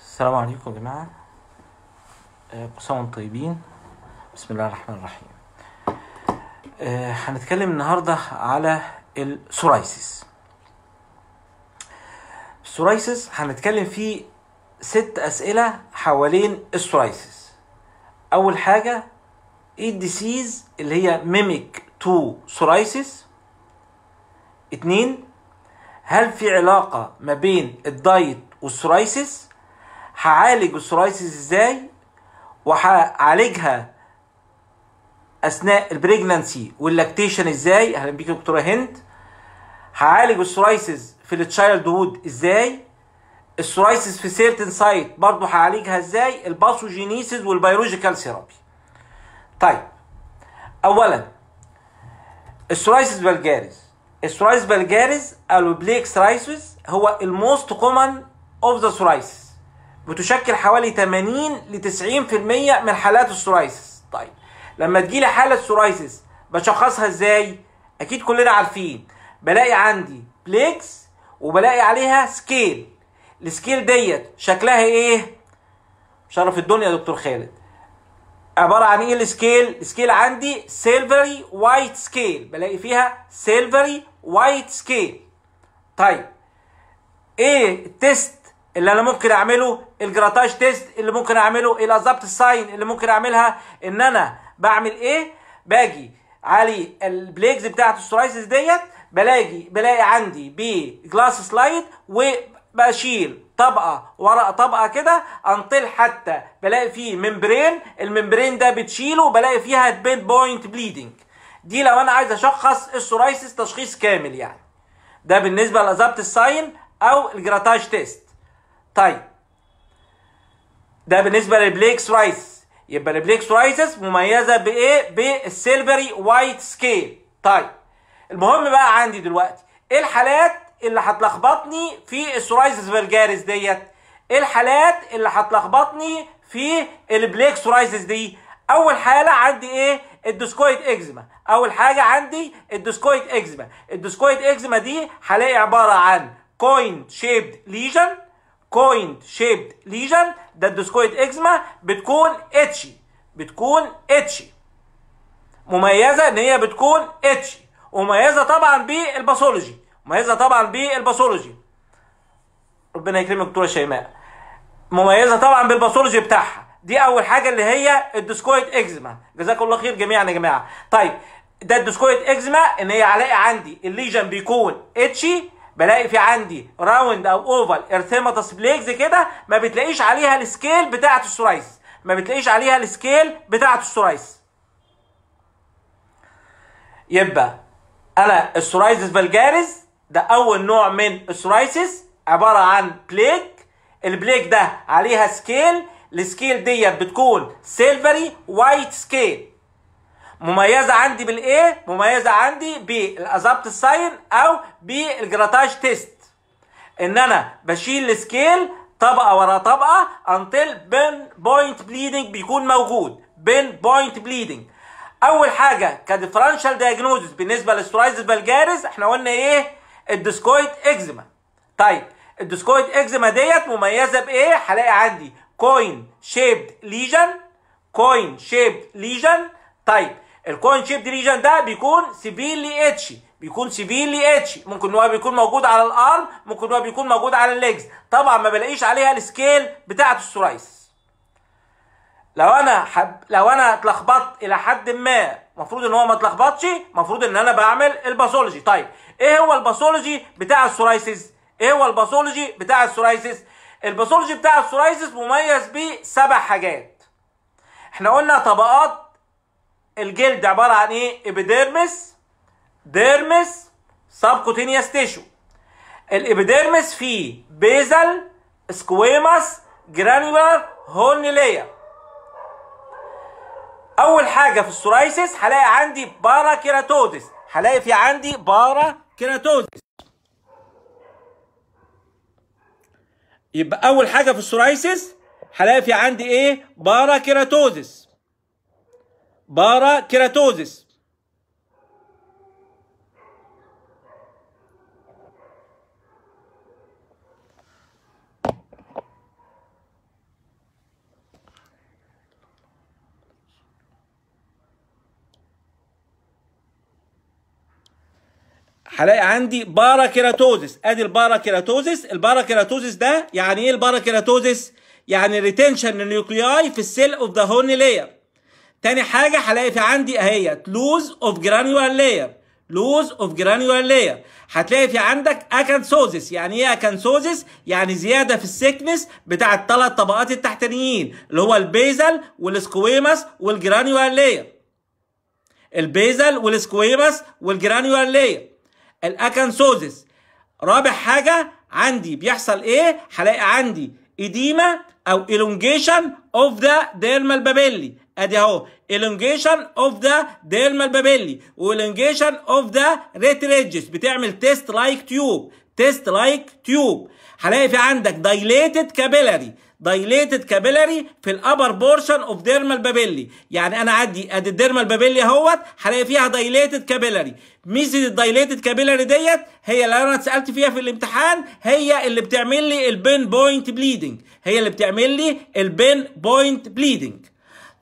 السلام عليكم يا جماعة كل سنة آه، طيبين بسم الله الرحمن الرحيم آه، هنتكلم النهاردة على السورايسيس السورايسيس هنتكلم فيه ست أسئلة حوالين السورايسيس أول حاجة ايه الديسيز اللي هي ميميك تو سورايسيس اتنين هل في علاقة ما بين الدايت والسورايسيس هعالج السورايسيس ازاي وهعالجها اثناء البريجنانسي واللاكتيشن ازاي اهلا بيك يا دكتوره هند هعالج السورايسيس في التشايلد وود ازاي السورايسيس في سيرتن سايت برضه هعالجها ازاي الباثوجينيسيس والبيولوجيكال ثيرابي طيب اولا السورايسيس بالجارز السورايسيس بالجارز الوبليك سرايسيس هو الموست كومن اوف ذا سورايسيس بتشكل حوالي 80 ل 90% من حالات السورايسس طيب لما تجي لي حاله سورايسس بشخصها ازاي اكيد كلنا عارفين بلاقي عندي بليكس وبلاقي عليها سكيل السكيل ديت شكلها ايه شرف الدنيا يا دكتور خالد عباره عن ايه السكيل السكيل عندي سيلفري وايت سكيل بلاقي فيها سيلفري وايت سكيل طيب ايه التست اللي انا ممكن اعمله الجراتاج تيست اللي ممكن اعمله الازابت الساين اللي ممكن اعملها ان انا بعمل ايه باجي علي البليكز بتاعت السورايسيس ديت بلاقي بلاقي عندي بجلاس سلايد وبشيل طبقه ورا طبقه كده انطل حتى بلاقي فيه ممبرين الممبرين ده بتشيله بلاقي فيها بين بوينت بليدنج دي لو انا عايز اشخص السورايسيس تشخيص كامل يعني ده بالنسبه لازابت الساين او الجراتاج تيست طيب ده بالنسبه للبليك سرايس يبقى البليك رايسز مميزه بايه بالسيلفري وايت سكيل طيب المهم بقى عندي دلوقتي ايه الحالات اللي هتلخبطني في السورايزز فيرجاريس ديت ايه الحالات اللي هتلخبطني في البليك سورايزز دي اول حاله عندي ايه الدسكويد اكزيما اول حاجه عندي الدسكويد اكزيما الدسكويد اكزيما دي هلاقي عباره عن كوين شيبد ليجن كويند شيبد ليجن ده الديسكويد اكزما بتكون اتشي بتكون اتشي مميزه ان هي بتكون اتشي ومميزه طبعا بالباثولوجي مميزه طبعا بالباثولوجي ربنا يكرمك دكتوره شيماء مميزه طبعا بالباثولوجي بتاعها دي اول حاجه اللي هي الديسكويد اكزما جزاكم الله خير جميعا يا جماعه طيب ده الديسكويد اكزما ان هي علاقه عندي الليجن بيكون اتشي بلاقي في عندي راوند او اوفال ارثيماتوس بليكز كده ما بتلاقيش عليها السكيل بتاعه السورايس ما بتلاقيش عليها السكيل بتاعه السورايس يبقى انا السورايسس فالجاريز ده اول نوع من السورايسس عباره عن بليك البليك ده عليها سكيل السكيل ديت بتكون سيلفري وايت سكيل مميزه عندي بالايه مميزه عندي بالازابت ساين او بالجراتاج تيست ان انا بشيل السكيل طبقه ورا طبقه انتل بين بوينت بليدنج بيكون موجود بين بوينت بليدنج اول حاجه كديفرنشال دياجنوزز بالنسبه للسترايز بالجارس احنا قلنا ايه الديسكويد اكزيما طيب الديسكويد اكزيما ديت مميزه بايه هلاقي عندي كوين شيبد ليجن كوين شيبد ليجن طيب الكوين شيب ريجن ده بيكون سيفيرلي اتشي بيكون سيفيرلي اتشي ممكن ان هو بيكون موجود على الارم ممكن ان هو بيكون موجود على الليجز طبعا ما بلاقيش عليها السكيل بتاعه السورايس لو انا حب لو انا اتلخبطت الى حد ما المفروض ان هو ما اتلخبطش المفروض ان انا بعمل الباثولوجي طيب ايه هو الباثولوجي بتاع السورايسز ايه هو الباثولوجي بتاع السورايسز الباثولوجي بتاع السورايسز مميز بسبع حاجات احنا قلنا طبقات الجلد عباره عن ايه؟ ابيديرمس ديرمس سبكوتينيوس تيشو الابيديرمس فيه بيزل سكويماس جرانيولار هورنيليا اول حاجه في السورايسيس هلاقي عندي باراكيراتوزس هلاقي في عندي باراكيراتوزس يبقى اول حاجه في السورايسيس هلاقي في عندي ايه باراكيراتوزس بارا كيراتوزيس هلاقي عندي باراكيراتوزيس ادي الباراكيراتوزيس الباراكيراتوزيس ده يعني ايه الباراكيراتوزيس يعني ريتنشن النيوكلياي في السيل اوف ذا هورن لاير تاني حاجه هلاقي في عندي اهيت لوز اوف جرانيوال لاير لوز اوف جرانيوال لاير هتلاقي في عندك اكانثوزيس يعني ايه اكانثوزيس يعني زياده في السكنس بتاع الثلاث طبقات التحتانيين اللي هو البيزل والسكويمس والجرانيوال لاير البيزل والسكويمس والجرانيوال لاير الاكانثوزيس رابع حاجه عندي بيحصل ايه هلاقي عندي اديما او elongation of the dermal papillae ادي اهو elongation of the dermal و elongation of the retinages بتعمل test like tube تيست لايك تيوب هلاقي في عندك dilated capillary دايليتد كابيلاري في الابر بورشن اوف ديرمال بابيلي يعني انا عندي ادي الديرمال بابيلي اهوت هلاقي فيها دايليتد كابيلاري ميزه الدايليتد كابيلاري ديت هي اللي انا اتسالت فيها في الامتحان هي اللي بتعمل لي البين بوينت بليدنج هي اللي بتعمل لي البين بوينت بليدنج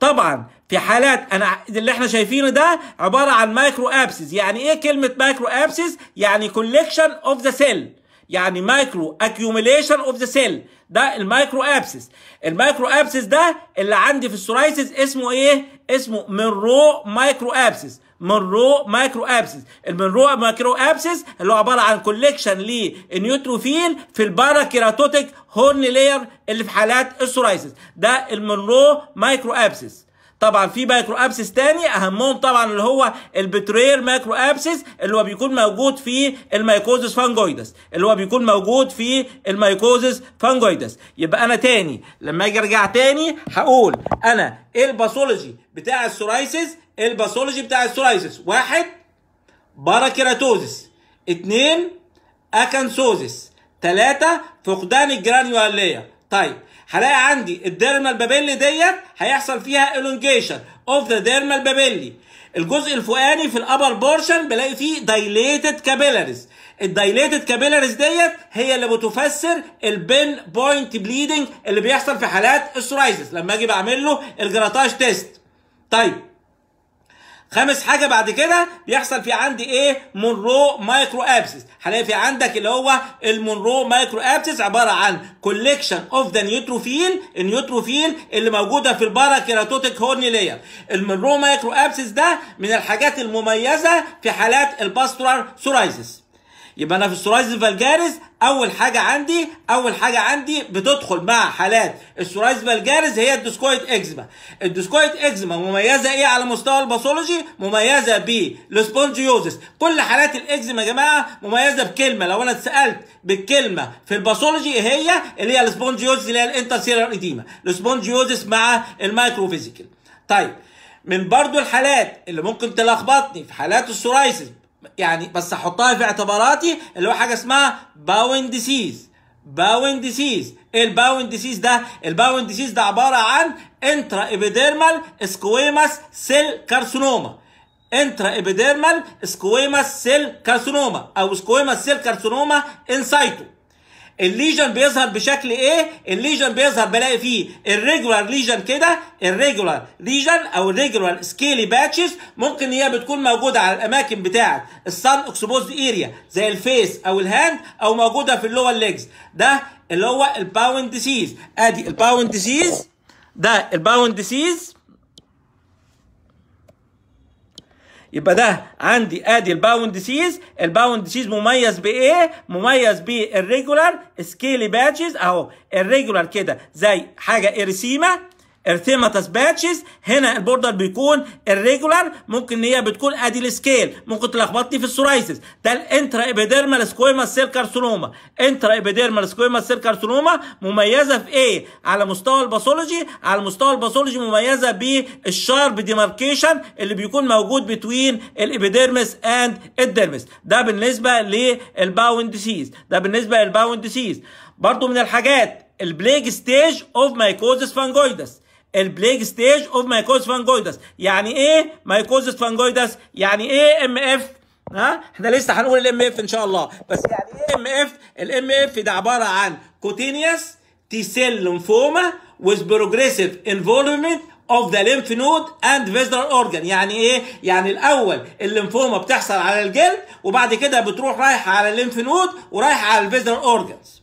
طبعا في حالات انا اللي احنا شايفينه ده عباره عن مايكرو ابسس يعني ايه كلمه مايكرو ابسس يعني كولكشن اوف ذا سيل يعني مايكرو اكيوميليشن اوف ذا سيل ده المايكرو ابسس المايكرو ابسس ده اللي عندي في السورايسيس اسمه ايه اسمه من رو مايكرو ابسس من رو مايكرو ابسس رو مايكرو ابسس اللي هو عباره عن كوليكشن للنيوتروفيل في الباراكيراتوتيك هورن لاير اللي في حالات السورايسيس ده المن رو مايكرو ابسس طبعا في مايكرو ابسس تاني اهمهم طبعا اللي هو البترير مايكرو ابسس اللي هو بيكون موجود في المايكوزس فانجويدس اللي هو بيكون موجود في المايكوزس فانجويدس يبقى انا تاني لما اجي ارجع تاني هقول انا ايه الباثولوجي بتاع السورايسس الباثولوجي بتاع السورايسس واحد باراكيراتوزس اتنين اكنسوزس ثلاثة فقدان الجرانيولية طيب هلاقي عندي الديرمال بابيلي ديت هيحصل فيها الونجيشن اوف ذا ديرمال بابيلي الجزء الفوقاني في الابر بورشن بلاقي فيه دايليتد كابيلاريز الدايليتد كابيلاريز ديت هي اللي بتفسر البين بوينت بليدنج اللي بيحصل في حالات السورايزس لما اجي بعمل له الجراتاج تيست طيب خامس حاجه بعد كده بيحصل في عندي ايه مونرو مايكرو ابسس هلاقي في عندك اللي هو المونرو مايكرو ابسس عباره عن كوليكشن اوف ذا نيوتروفيل النيوتروفيل اللي موجوده في الباراكيراتوتيك هورني لاير المونرو مايكرو ابسس ده من الحاجات المميزه في حالات الباستورال سورايزس يبقى انا في السورايزن فالجاريز اول حاجه عندي اول حاجه عندي بتدخل مع حالات السورايزن فالجاريز هي الديسكويد اكزما الديسكويد اكزما مميزه ايه على مستوى الباثولوجي مميزه بالسبونجيوزس كل حالات الاكزما يا جماعه مميزه بكلمه لو انا اتسالت بالكلمه في الباثولوجي ايه هي اللي هي السبونجيوزس اللي هي الانترسيلر ايديما السبونجيوزس مع المايكروفيزيكال طيب من برضو الحالات اللي ممكن تلخبطني في حالات السورايزن يعني بس احطها في اعتباراتي اللي هو حاجه اسمها باون ديسيز باون ديسيز ايه الباون ديسيز ده الباون ديسيز ده عباره عن انترا ابيديرمال سكويماس سيل كارسينوما انترا ابيديرمال سكويماس سيل كارسينوما او سكويماس سيل كارسينوما انسايتو الليجن بيظهر بشكل ايه الليجن بيظهر بلاقي فيه الريجولار ليجن كده الريجولار ليجن او الريجولار سكيلي باتشز ممكن هي بتكون موجوده على الاماكن بتاعه الصن اكسبوزد اريا زي الفيس او الهاند او موجوده في اللور ليجز ده اللي هو الباوند سيز ادي الباوند سيز ده الباوند سيز يبقى ده عندي ادي الباوند سيز الباوند سيز مميز بايه مميز بالريجولار سكيلي باتشز اهو الريجولار كده زي حاجه ارسيمه ارثيماتس باتشز هنا البوردر بيكون الريجولار ممكن ان هي بتكون ادي السكيل ممكن تلخبطني في السورايسيس ده الانترا ايبيديرمال سكويما سيل كارسينوما انترا ايبيديرمال سكويما سيل كارسينوما مميزه في ايه على مستوى الباثولوجي على مستوى الباثولوجي مميزه بالشارب ديماركيشن اللي بيكون موجود بتوين الايبيديرمس اند الديرمس ده بالنسبه للباون ديسيز ده بالنسبه للباون ديسيز برضه من الحاجات البليج ستيج اوف مايكوزس فانجويدس البليج ستيج اوف مايكوز فانجويدس يعني ايه مايكوزس فانجويدس يعني ايه ام اف ها احنا لسه هنقول الام اف ان شاء الله بس يعني ايه ام اف الام اف ده عباره عن كوتينيوس تي سيل لنفوما وذ بروجريسيف انفولفمنت اوف ذا lymph نود اند فيزرال اورجان يعني ايه يعني الاول الليمفوما بتحصل على الجلد وبعد كده بتروح رايحه على الليمف نود ورايحه على الفيزرال اورجانز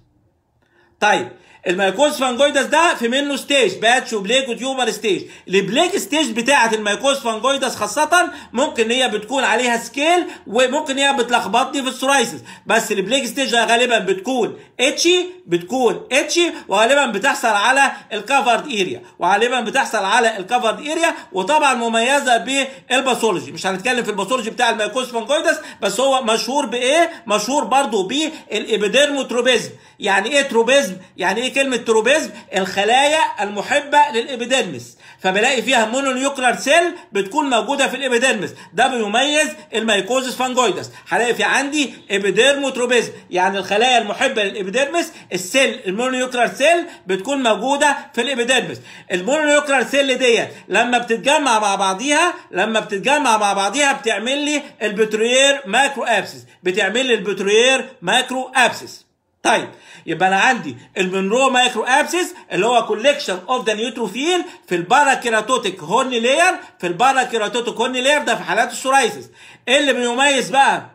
طيب المايكوز فانجويدس ده في منه ستيج باتش وبليك وتيوبر ستيج البليك ستيج بتاعه المايكوز فانجويدس خاصه ممكن هي بتكون عليها سكيل وممكن هي بتلخبطني في السورايسز بس البليك ستيج غالبا بتكون اتشي بتكون اتشي وغالبا بتحصل على الكفرد اريا وغالبا بتحصل على الكفرد اريا وطبعا مميزه بالباثولوجي مش هنتكلم في الباثولوجي بتاع المايكوز فانجويدس بس هو مشهور بايه مشهور برضو بالابيديرموتروبيزم يعني ايه تروبيزم يعني ايه كلمه تروبيزم الخلايا المحبه للابيديرمس فبلاقي فيها مونونيوكلر سيل بتكون موجوده في الابيديرمس ده بيميز الميكوزس فانجويدس هلاقي في عندي ابيديرموتروبيزم يعني الخلايا المحبه للابيديرمس السيل المونونيوكلر سيل بتكون موجوده في الابيديرمس المونونيوكلر سيل ديت لما بتتجمع مع بعضيها لما بتتجمع مع بعضيها بتعمل لي البتريير ماكرو ابسس بتعمل لي البتريير ماكرو ابسس طيب يبقى انا عندي المنرو مايكرو ابسس اللي هو كوليكشن اوف ذا نيوتروفيل في الباراكيراتوتيك هورن لاير في الباراكيراتوتيك هورن لاير ده في حالات السورايسس اللي بيميز بقى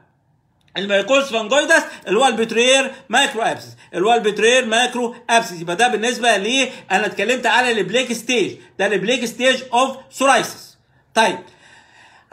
الميكوز فانجويدس اللي هو البترير مايكرو ابسس اللي هو البترير مايكرو ابسس يبقى ده بالنسبه ليه انا اتكلمت على البليك ستيج ده البليك ستيج اوف سورايسس طيب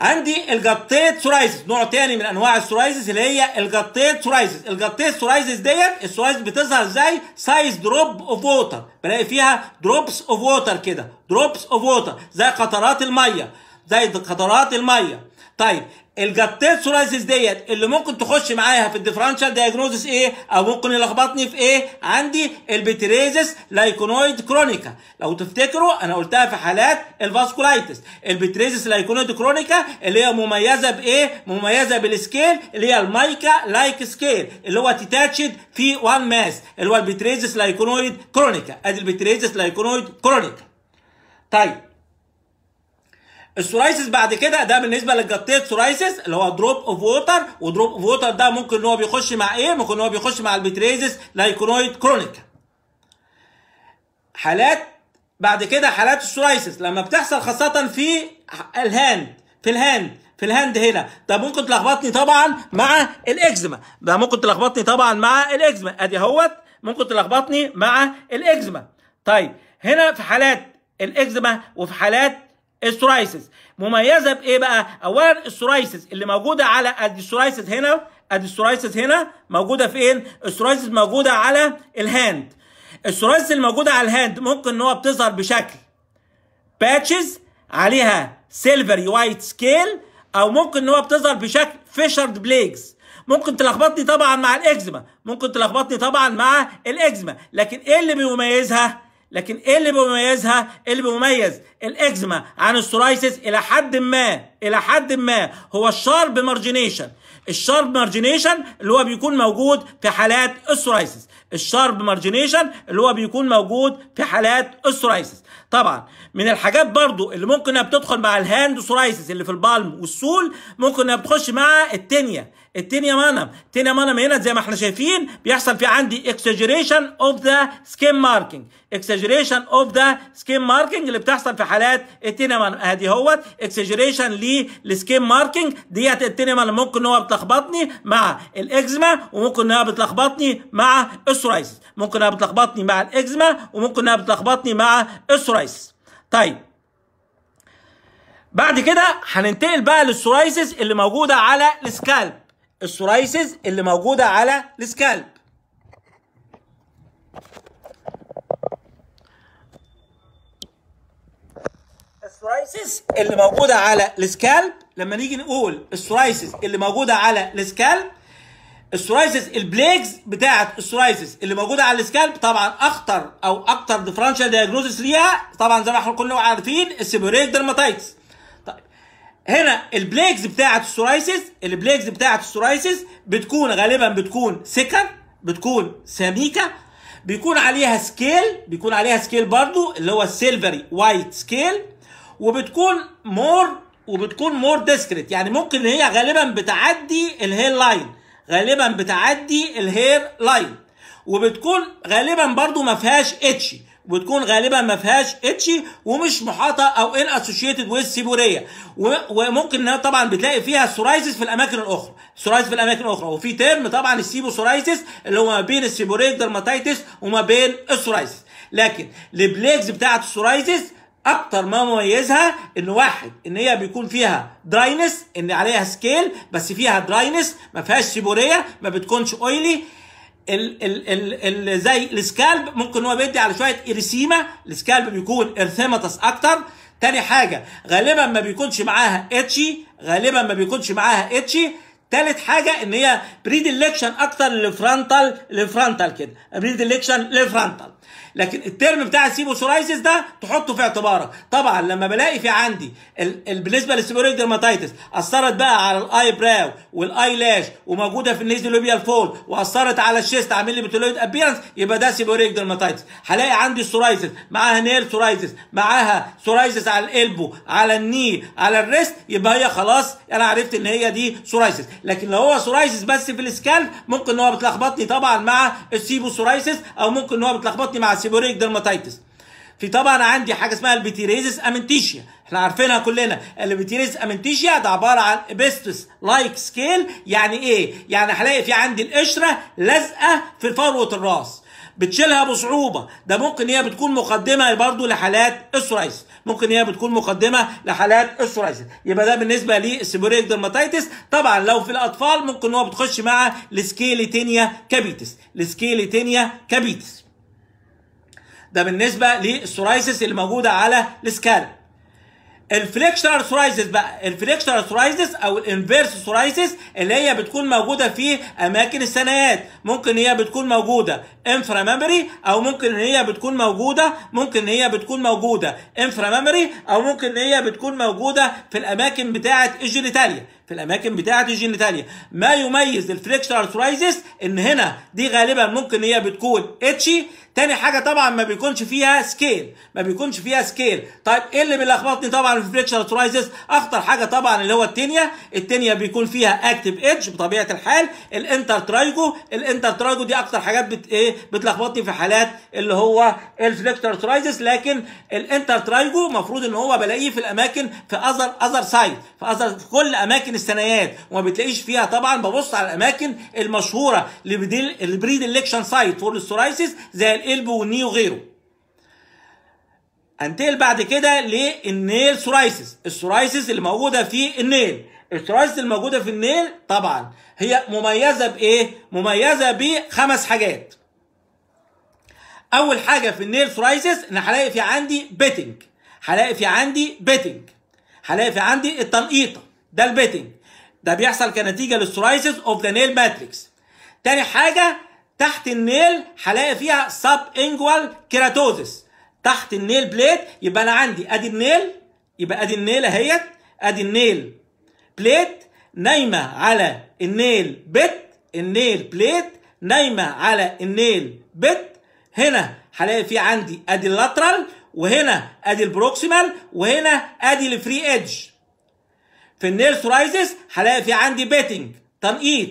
عندي الجطيت سورايزز نوع تاني من انواع السورايزز اللي هي الجطيت سورايزز الجطيت سورايزز ديت السورايز بتظهر ازاي سايز دروب اوف ووتر بلاقي فيها دروبس اوف ووتر كده دروبس اوف ووتر زي قطرات الميه زي قطرات الميه طيب الجاتيت سورايسيس ديت اللي ممكن تخش معاها في الديفرنشال دايجنوزس ايه او ممكن يلخبطني في ايه عندي البتريزس لايكونويد كرونيكا لو تفتكروا انا قلتها في حالات الفاسكولايتس البتريزس لايكونويد كرونيكا اللي هي مميزه بايه مميزه بالسكيل اللي هي المايكا لايك سكيل اللي هو تيتاتشد في وان ماس اللي هو البتريزس لايكونويد كرونيكا ادي البتريزس لايكونويد كرونيكا طيب السورايسس بعد كده ده بالنسبه للجاتيت سورايسس اللي هو دروب اوف ووتر ودروب اوف ووتر ده ممكن ان هو بيخش مع ايه؟ ممكن ان هو بيخش مع البتريزس لايكونويد كرونيك. حالات بعد كده حالات السورايسس لما بتحصل خاصه في الهاند في الهاند في الهاند هنا ده ممكن تلخبطني طبعا مع الاكزما ده ممكن تلخبطني طبعا مع الاكزما ادي اهوت ممكن تلخبطني مع الاكزما طيب هنا في حالات الاكزما وفي حالات السورايسز مميزه بايه بقى اولا السورايسز اللي موجوده على السورايسز هنا ادي السورايسز هنا موجوده فين السورايسز موجوده على الهاند السورايسز الموجوده على الهاند ممكن ان هو بتظهر بشكل باتشز عليها سيلفري وايت سكيل او ممكن ان هو بتظهر بشكل فيشرد بليجز ممكن تلخبطني طبعا مع الاكزما ممكن تلخبطني طبعا مع الاكزما لكن ايه اللي بيميزها لكن ايه اللي بيميزها؟ ايه اللي بيميز الاكزما عن السورايسيس الى حد ما الى حد ما هو الشارب مارجينيشن الشارب مارجينيشن اللي هو بيكون موجود في حالات السورايسيس الشارب مارجينيشن اللي هو بيكون موجود في حالات السورايسيس طبعا من الحاجات برضو اللي ممكن انها بتدخل مع الهاند سورايسيس اللي في البالم والسول ممكن انها بتخش مع التينيا التينيا مانم التينيا مانم هنا زي ما احنا شايفين بيحصل في عندي اكسجريشن اوف ذا سكين ماركينج اكسجريشن اوف ذا سكين ماركينج اللي بتحصل في حالات التينيا مانم ادي اهوت اكسجريشن للسكين ماركينج ديت التينيا مانم ممكن ان هو بتلخبطني مع الاكزما وممكن ان هي بتلخبطني مع السورايسيس ممكن انها بتلخبطني مع الاكزما وممكن انها بتلخبطني مع السورايسيس طيب بعد كده هننتقل بقى للسورايسيس اللي موجوده على السكالب السورايسز اللي موجوده على السكالب السورايسز اللي موجوده على السكالب لما نيجي نقول السورايسز اللي موجوده على السكالب السورايسز البليجز بتاعه السورايسز اللي موجوده على السكالب طبعا اخطر او اكتر ديفرنشال دياجنوزس ليها طبعا زي ما احنا كلنا عارفين السيبوريك درماتايتس هنا البليكز بتاعه السورايسيس البليكز بتاعه السورايسيس بتكون غالبا بتكون سكر بتكون سميكه بيكون عليها سكيل بيكون عليها سكيل برضو اللي هو السيلفري وايت سكيل وبتكون مور وبتكون مور ديسكريت يعني ممكن هي غالبا بتعدي الهير لاين غالبا بتعدي الهير لاين وبتكون غالبا برضو ما فيهاش اتش بتكون غالبا ما فيهاش اتشي ومش محاطه او ان اسوشيتد ويز سيبوريه وممكن انها طبعا بتلاقي فيها سورايزس في الاماكن الاخرى سورايز في الاماكن الاخرى وفي ترم طبعا السيبو سورايزس اللي هو ما بين السيبوريك درماتيتس وما بين السورايز لكن البليكس بتاعه السورايزس اكتر ما مميزها ان واحد ان هي بيكون فيها دراينس ان عليها سكيل بس فيها دراينس ما فيهاش سيبوريه ما بتكونش اويلي ال ال ال ال زي السكالب ممكن هو بيدي على شويه اريسيما السكالب بيكون ارثيماتس اكتر تاني حاجه غالبا ما بيكونش معاها اتشي غالبا ما بيكونش معاها اتشي تالت حاجه ان هي بريديلكشن اكتر للفرنتال للفرنتال كده بريديلكشن للفرنتال لكن الترم بتاع السيبو السيبوسورايسيس ده تحطه في اعتبارك طبعا لما بلاقي في عندي ال... ال... بالنسبه للسيبوريك ديرماتيتس اثرت بقى على الاي براو والاي لاش وموجوده في النيزولوبيال فول واثرت على الشيست عامل لي بتولويد ابيرنس يبقى ده سيبوريك ديرماتيتس هلاقي عندي السورايسيس معاها نيل سورايسيس معاها سورايسيس على الالبو على الني على الريست يبقى هي خلاص انا عرفت ان هي دي سورايسيس لكن لو هو سورايسيس بس في السكالب ممكن ان هو بتلخبطني طبعا مع السيبو السيبوسورايسيس او ممكن ان هو بتلخبطني مع السيبو سيبوريك ديرماتيتس في طبعا عندي حاجه اسمها البيتيريزس امنتيشيا احنا عارفينها كلنا البيتيريزس امنتيشيا ده عباره عن ابيستس لايك سكيل يعني ايه يعني هلاقي في عندي القشره لازقه في فروه الراس بتشيلها بصعوبه ده ممكن هي بتكون مقدمه برضو لحالات اسورايس ممكن هي بتكون مقدمه لحالات اسورايس يبقى ده بالنسبه للسيبوريك درماتيتس طبعا لو في الاطفال ممكن هو بتخش مع السكيليتينيا كابيتس السكيليتينيا كابيتس ده بالنسبه للسورايسيس اللي موجوده على السكالب الفليكشنال سورايزس بقى الفليكشنال سورايزس او الانفيرس سورايزس اللي هي بتكون موجوده في اماكن الثنايات ممكن هي بتكون موجوده انفرا ميموري او ممكن هي بتكون موجوده ممكن هي بتكون موجوده انفرا ميموري او ممكن هي بتكون موجوده في الاماكن بتاعه الجينيتاليا في الاماكن بتاعه الجينيتاليا ما يميز الفليكشنال سورايزس ان هنا دي غالبا ممكن هي بتكون اتشي تاني حاجه طبعا ما بيكونش فيها سكيل ما بيكونش فيها سكيل طيب ايه اللي بيلخبطني طبعا في فليكشر ترايزز؟ اخطر حاجه طبعا اللي هو التينيا التينيا بيكون فيها اكتف ايدج بطبيعه الحال الانتر ترايجو الانتر ترايجو دي اكتر حاجات بت ايه بتلخبطني في حالات اللي هو الفليكشر ترايزز، لكن الانتر ترايجو المفروض ان هو بلاقيه في الاماكن في اذر اذر سايد في اذر في كل اماكن الثنايات وما بتلاقيش فيها طبعا ببص على الاماكن المشهوره لبريدلكشن سايد فور السورايسيس زي الالبو والني وغيره انتقل بعد كده للنيل سورايسس السورايسس اللي موجوده في النيل السورايسس اللي موجوده في النيل طبعا هي مميزه بايه مميزه بخمس حاجات اول حاجه في النيل سورايسس ان هلاقي في عندي بيتنج هلاقي في عندي بيتنج هلاقي في عندي التنقيطه ده البيتنج ده بيحصل كنتيجه للسورايسس اوف ذا نيل ماتريكس تاني حاجه تحت النيل هلاقي فيها سب انجوال كيراتوزس تحت النيل بليت يبقى انا عندي ادي النيل يبقى ادي النيل اهيت ادي النيل بليت نايمه على النيل بت النيل بليت نايمه على النيل بت هنا هلاقي في عندي ادي اللاترال وهنا ادي البروكسيمال وهنا ادي الفري ايدج في النيل ثورايزس هلاقي في عندي بيتنج تنقيط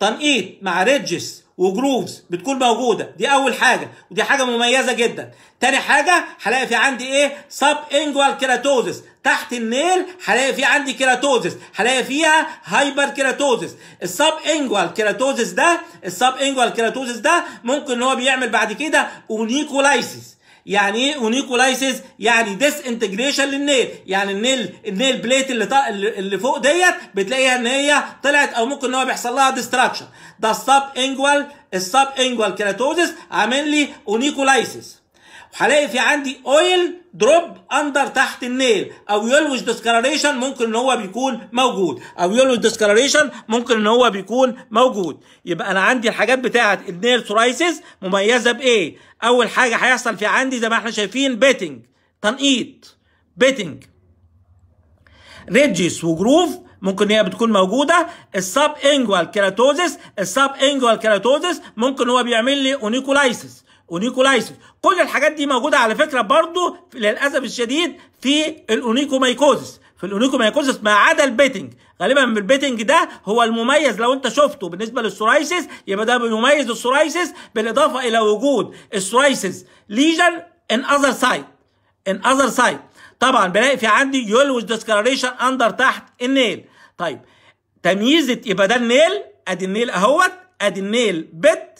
تنقيط مع ريدجز وجروفز بتكون موجوده دي اول حاجه ودي حاجه مميزه جدا تاني حاجه هلاقي في عندي ايه سب انجوال كيراتوزس تحت النيل هلاقي في عندي كيراتوزس هلاقي فيها هايبر كيراتوزس السب انجوال كيراتوزس ده السب انجوال كيراتوزس ده ممكن ان هو بيعمل بعد كده اونيكولايسيس يعني ايه اونيكولايسيس يعني ديس انتجريشن للنيل يعني النيل النيل بليت اللي طق اللي فوق ديت بتلاقيها ان هي طلعت او ممكن ان هو بيحصل لها ديستراكشن ده السب انجوال السب انجوال كيراتوزيس عامل لي اونيكولايسيس وهلاقي في عندي اويل دروب اندر تحت النيل او يلوش ديسكلريشن ممكن ان هو بيكون موجود او يلوش ديسكلريشن ممكن ان هو بيكون موجود يبقى انا عندي الحاجات بتاعه النيل سورايسز مميزه بايه اول حاجه هيحصل في عندي زي ما احنا شايفين بيتنج تنقيط بيتنج ريدجز وجروف ممكن هي بتكون موجوده السب انجوال كيراتوزيس السب انجوال كيراتوزيس ممكن هو بيعمل لي اونيكولايسيس اونيكولايسس كل الحاجات دي موجوده على فكره برضو للاسف الشديد في الاونيكومايكوزس في الاونيكومايكوزس ما عدا البيتنج غالبا البيتنج ده هو المميز لو انت شفته بالنسبه للسورايسس يبقى ده بيميز السورايسس بالاضافه الى وجود السورايسس ليجن ان اذر سايد ان اذر سايد طبعا بلاقي في عندي يولوز ديسكلاريشن اندر تحت النيل طيب تمييزه يبقى ده النيل ادي النيل اهوت ادي النيل بت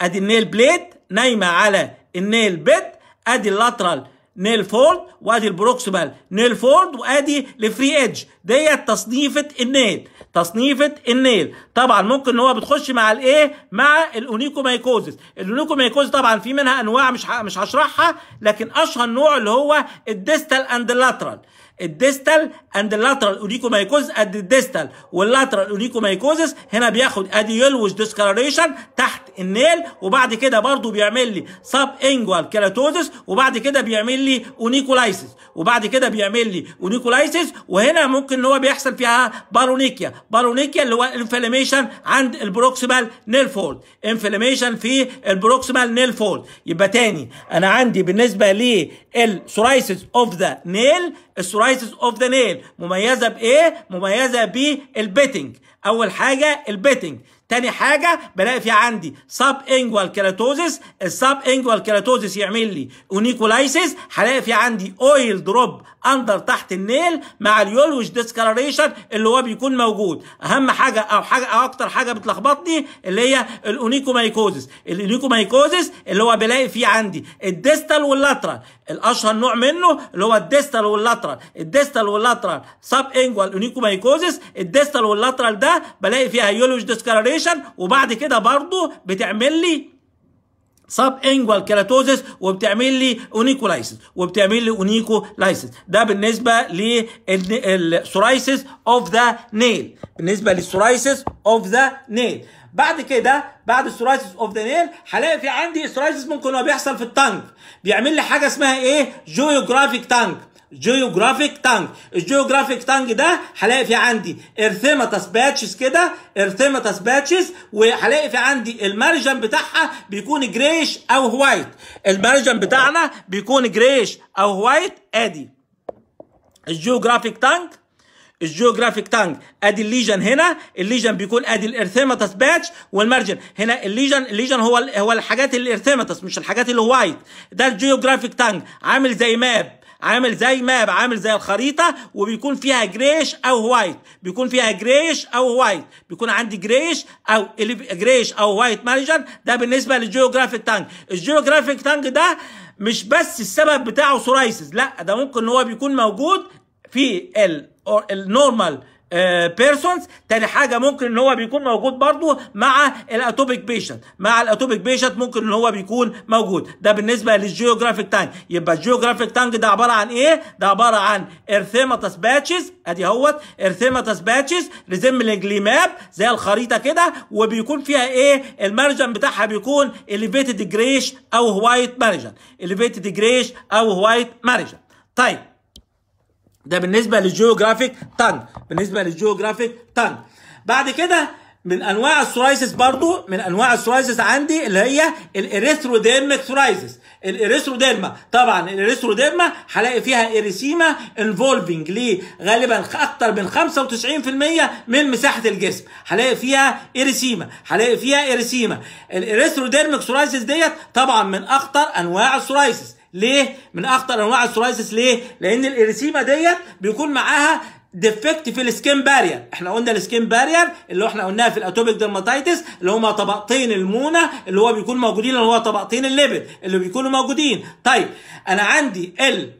ادي النيل بليد نايمه على النيل بيت ادي اللاترال نيل فولد وادي البروكسيمال نيل فولد وادي الفري ايدج ديت تصنيفه النيل تصنيفه النيل طبعا ممكن ان هو بتخش مع الايه مع الاونيكومايكوزيس الاونيكومايكوزيس طبعا في منها انواع مش مش هشرحها لكن اشهر نوع اللي هو الديستال اند لاترال الديستال اند اللاترال اوريكومايكوز اد الديستال واللاترال اوريكومايكوزس هنا بياخد ادي يلوش ديسكلريشن تحت النيل وبعد كده برضو بيعمل لي سب انجوال كيراتوزس وبعد كده بيعمل لي اونيكولايسيس وبعد كده بيعمل لي اونيكولايسيس وهنا ممكن ان هو بيحصل فيها بارونيكيا بارونيكيا اللي هو انفلاميشن عند البروكسيمال نيل فولد انفلاميشن في البروكسيمال نيل فولد يبقى تاني انا عندي بالنسبه للسورايسيس اوف ذا نيل السورايسز اوف ذا نيل مميزه بايه مميزه بالبيتنج اول حاجه البيتنج تاني حاجه بلاقي في عندي سب انجوال كيراتوزيس السب انجوال كيراتوزيس يعمل لي اونيكولايسيس هلاقي في عندي اويل دروب اندر تحت النيل مع اليولوش ديسكلريشن اللي هو بيكون موجود اهم حاجه او حاجه او اكتر حاجه بتلخبطني اللي هي الاونيكومايكوزيس الاونيكومايكوزيس اللي هو بلاقي في عندي الديستال واللاترال الاشهر نوع منه اللي هو الديستال واللاترال الديستال واللاترال سب انجوال اونيكومايكوزيس الديستال واللاترال ده بلاقي فيها يولوج ديسكالريشن وبعد كده برضه بتعمل لي سب انجوال كيراتوزيس وبتعمل لي اونيكولايسيس وبتعمل لي اونيكولايسيس ده بالنسبه للسورايسيس اوف ذا نيل بالنسبه للسورايسيس اوف ذا نيل بعد كده بعد السورايسيس اوف ذا نيل هلاقي في عندي سورايسيس ممكن هو بيحصل في التانك بيعمل لي حاجه اسمها ايه جيوغرافيك تانك جيوغرافيك تانج الجيوغرافيك تانج ده هلاقي في عندي ارثيماتس باتشز كده ارثيماتس باتشز وهلاقي في عندي المرجن بتاعها بيكون جريش او وايت المرجن بتاعنا بيكون جريش او وايت ادي الجيوغرافيك تانج الجيوغرافيك تانج ادي الليجن هنا الليجن بيكون ادي الارثيماتس باتش والمارجن هنا الليجن الليجن هو هو الحاجات الارثيماتس مش الحاجات اللي وايت ده الجيوغرافيك تانج عامل زي ماب عامل زي ماب عامل زي الخريطه وبيكون فيها جريش او وايت بيكون فيها جريش او وايت بيكون عندي جريش او جريش او وايت مانجر ده بالنسبه للجيوغرافيك تانج الجيوغرافيك تانج ده مش بس السبب بتاعه سورايسز لا ده ممكن هو بيكون موجود في النورمال بيرسونز آه، تاني حاجه ممكن ان هو بيكون موجود برضو مع الاتوبيك بيشنت مع الاتوبيك بيشنت ممكن ان هو بيكون موجود ده بالنسبه للجيوغرافيك تانج يبقى الجيوغرافيك تانج ده عباره عن ايه ده عباره عن ارثيماتس باتشز ادي اهوت ارثيماتس باتشز لينجلي ماب زي الخريطه كده وبيكون فيها ايه المرجن بتاعها بيكون اليفيتد جريش او وايت مارجن اليفيتد جريش او وايت مارجن طيب ده بالنسبه للجيوغرافيك تانج بالنسبه للجيوغرافيك تانج بعد كده من انواع السورايسيس برضو من انواع السورايسيس عندي اللي هي الاريثروديرميك سورايسيس الاريثروديرما طبعا الاريثروديرما هلاقي فيها اريسيما انفولفنج ليه غالبا اكتر من 95% من مساحه الجسم هلاقي فيها اريسيما هلاقي فيها اريسيما الاريثروديرميك سورايسيس ديت طبعا من اخطر انواع السورايسيس ليه؟ من اخطر انواع السورايسس ليه؟ لان الاريثيما ديت بيكون معاها ديفكت في السكين بارير احنا قلنا السكين بارير اللي احنا قلناها في الاتوبيك ديرماتيتس اللي هما طبقتين المونه اللي هو بيكون موجودين اللي هو طبقتين الليبل اللي بيكونوا موجودين طيب انا عندي ال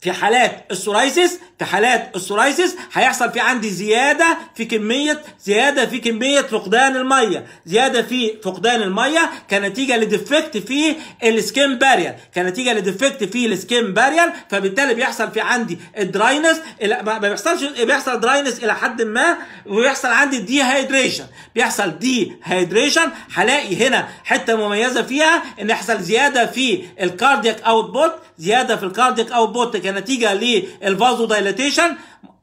في حالات السورايسيس في حالات السورايسيس هيحصل في عندي زياده في كميه زياده في كميه فقدان الميه زياده في فقدان الميه كنتيجه لديفكت في السكين بارير كنتيجه لديفكت في السكين بارير فبالتالي بيحصل في عندي الدراينس ما بيحصلش بيحصل دراينس الى حد ما وبيحصل عندي دي هايدريشن بيحصل دي هايدريشن هلاقي هنا حته مميزه فيها ان يحصل زياده في الكاردياك اوتبوت زياده في الكارديك بوت كنتيجه للفازو دايلاتيشن